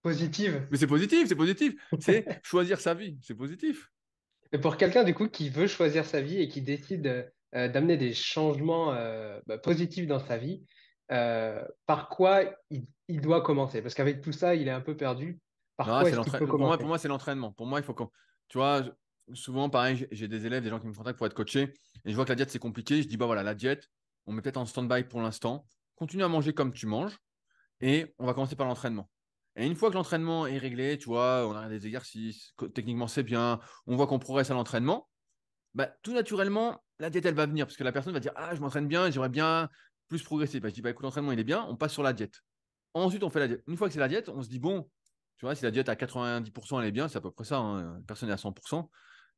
positive. Mais c'est positif, c'est positif. C'est choisir sa vie, c'est positif. Et pour quelqu'un du coup qui veut choisir sa vie et qui décide d'amener des changements bah, positifs dans sa vie, euh, par quoi il, doit commencer Parce qu'avec tout ça, il est un peu perdu. Par pour, moi, c'est l'entraînement. Pour moi, il faut. Tu vois, souvent, pareil, j'ai des élèves, des gens qui me contactent pour être coachés. Et je vois que la diète, c'est compliqué. Je dis, bah voilà, la diète, on met peut-être en stand-by pour l'instant. Continue à manger comme tu manges. Et on va commencer par l'entraînement. Et une fois que l'entraînement est réglé, tu vois, on a des exercices, techniquement c'est bien, on voit qu'on progresse à l'entraînement, bah, tout naturellement, la diète, elle va venir, parce que la personne va dire, ah, je m'entraîne bien, j'aurais bien plus progresser. que bah, je dis, bah, écoute, l'entraînement, il est bien, on passe sur la diète. Ensuite, on fait la diète. Une fois que c'est la diète, on se dit, bon, tu vois, si la diète à 90%, elle est bien, c'est à peu près ça, hein, personne est à 100%.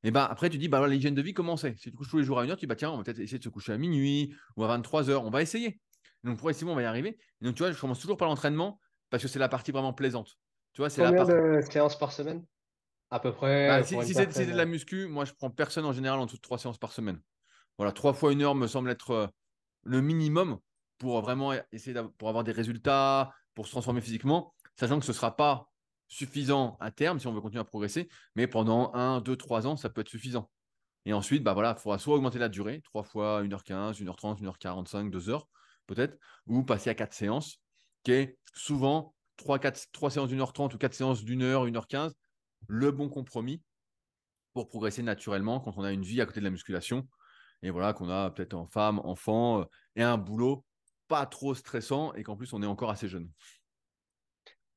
Et bah, après, tu dis, bah, l'hygiène de vie, comment c'est Si tu couches tous les jours à une heure, tu dis, bah, tiens, on va peut-être essayer de se coucher à minuit ou à 23 h on va essayer. donc pour essayer on va y arriver. donc, tu vois, je commence toujours par l'entraînement parce que c'est la partie vraiment plaisante. Tu vois, c'est la partie. de séances par semaine À peu près. Bah, si, c'est de euh la muscu, moi, je prends personne en général en dessous de trois séances par semaine. Voilà, trois fois une heure me semble être euh, le minimum pour vraiment essayer pour avoir des résultats, pour se transformer physiquement, sachant que ce ne sera pas suffisant à terme si on veut continuer à progresser, mais pendant 1, 2, 3 ans, ça peut être suffisant. Et ensuite, bah voilà, il faudra soit augmenter la durée, 3 fois 1h15, 1h30, 1h45, 2h peut-être, ou passer à 4 séances, qui est souvent 3, 4, séances d'une heure 30 ou 4 séances d'une heure, 1h15, le bon compromis pour progresser naturellement quand on a une vie à côté de la musculation et voilà, qu'on a peut-être en femme, enfant, euh, et un boulot pas trop stressant, et qu'en plus, on est encore assez jeune.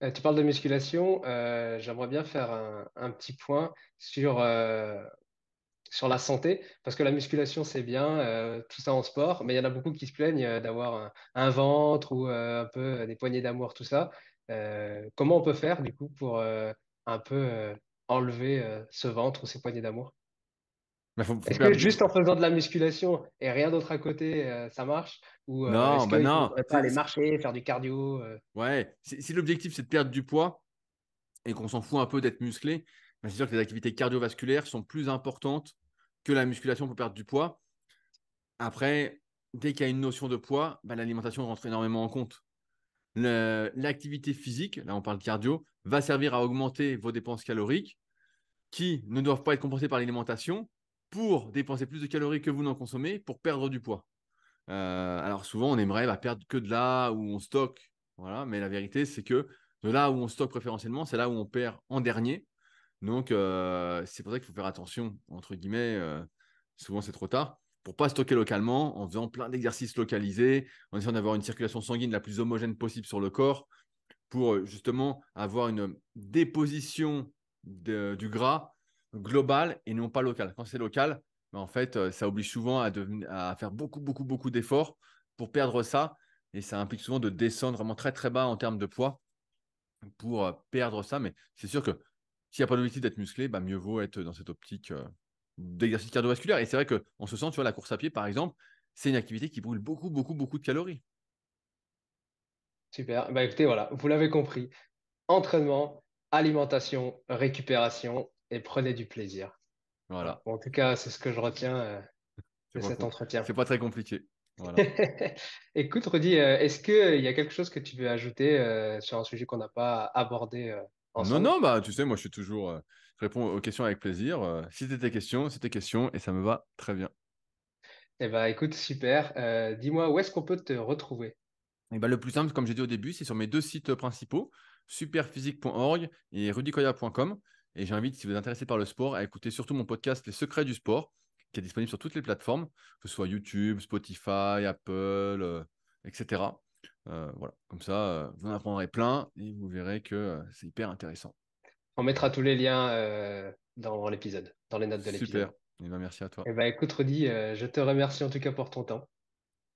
Euh, tu parles de musculation, euh, j'aimerais bien faire un, petit point sur, sur la santé, parce que la musculation, c'est bien, tout ça en sport, mais il y en a beaucoup qui se plaignent d'avoir un, un, ventre ou un peu des poignées d'amour, tout ça. comment on peut faire, du coup, pour un peu enlever ce ventre ou ces poignées d'amour est-ce que juste en faisant de la musculation et rien d'autre à côté, euh, ça marche Ou euh, non, bah non. Pas aller marcher, faire du cardio euh? Ouais, si, l'objectif c'est de perdre du poids et qu'on s'en fout un peu d'être musclé, bah, c'est sûr que les activités cardiovasculaires sont plus importantes que la musculation pour perdre du poids. Après, dès qu'il y a une notion de poids, bah, l'alimentation rentre énormément en compte. L'activité physique, là on parle de cardio, va servir à augmenter vos dépenses caloriques qui ne doivent pas être compensées par l'alimentation pour dépenser plus de calories que vous n'en consommez pour perdre du poids. Euh, alors souvent, on aimerait bah, perdre que de là où on stocke, voilà. Mais la vérité, c'est que de là où on stocke préférentiellement, c'est là où on perd en dernier. Donc euh, c'est pour ça qu'il faut faire attention entre guillemets. Euh, souvent, c'est trop tard pour pas stocker localement en faisant plein d'exercices localisés, en essayant d'avoir une circulation sanguine la plus homogène possible sur le corps, pour justement avoir une déposition du gras global et non pas local. Quand c'est local, ben, en fait, euh, ça oblige souvent à, faire beaucoup, beaucoup, beaucoup d'efforts pour perdre ça. Et ça implique souvent de descendre vraiment très, très bas en termes de poids pour euh, perdre ça. Mais c'est sûr que s'il n'y a pas d'objectif d'être musclé, ben, mieux vaut être dans cette optique euh, d'exercice cardiovasculaire. Et c'est vrai qu'on se sent tu vois, la course à pied, par exemple, c'est une activité qui brûle beaucoup, beaucoup, beaucoup de calories. Super. Bah, écoutez, voilà, vous l'avez compris. Entraînement, alimentation, récupération, et prenez du plaisir. Voilà. en tout cas, c'est ce que je retiens euh, de cet entretien. C'est pas très compliqué. Écoute, Rudy, euh, est-ce qu'il euh, y a quelque chose que tu veux ajouter sur un sujet qu'on n'a pas abordé ensemble Non, non, bah, tu sais, moi, je suis toujours. je réponds aux questions avec plaisir. si c'était tes questions, c'était tes questions et ça me va très bien. et eh bien, écoute, super. Dis-moi, où est-ce qu'on peut te retrouver eh ben, Le plus simple, comme j'ai dit au début, c'est sur mes deux sites principaux superphysique.org et rudicoya.com. Et j'invite, si vous êtes intéressé par le sport, à écouter surtout mon podcast Les Secrets du Sport, qui est disponible sur toutes les plateformes, que ce soit YouTube, Spotify, Apple, euh, etc. Euh, voilà, comme ça, euh, vous en apprendrez plein et vous verrez que c'est hyper intéressant. On mettra tous les liens dans l'épisode, dans les notes de l'épisode. Super. Eh ben, merci à toi. Et eh ben écoute, Rudy, je te remercie en tout cas pour ton temps.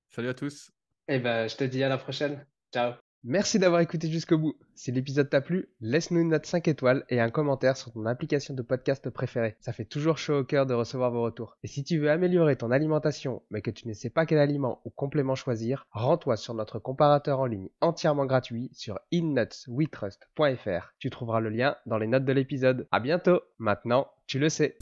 Salut à tous. Et eh ben je te dis à la prochaine. Ciao. Merci d'avoir écouté jusqu'au bout. Si l'épisode t'a plu, laisse-nous une note 5 étoiles et un commentaire sur ton application de podcast préférée. Ça fait toujours chaud au cœur de recevoir vos retours. Et si tu veux améliorer ton alimentation, mais que tu ne sais pas quel aliment ou complément choisir, rends-toi sur notre comparateur en ligne entièrement gratuit sur innutsweetrust.fr. Tu trouveras le lien dans les notes de l'épisode. À bientôt. Maintenant, tu le sais.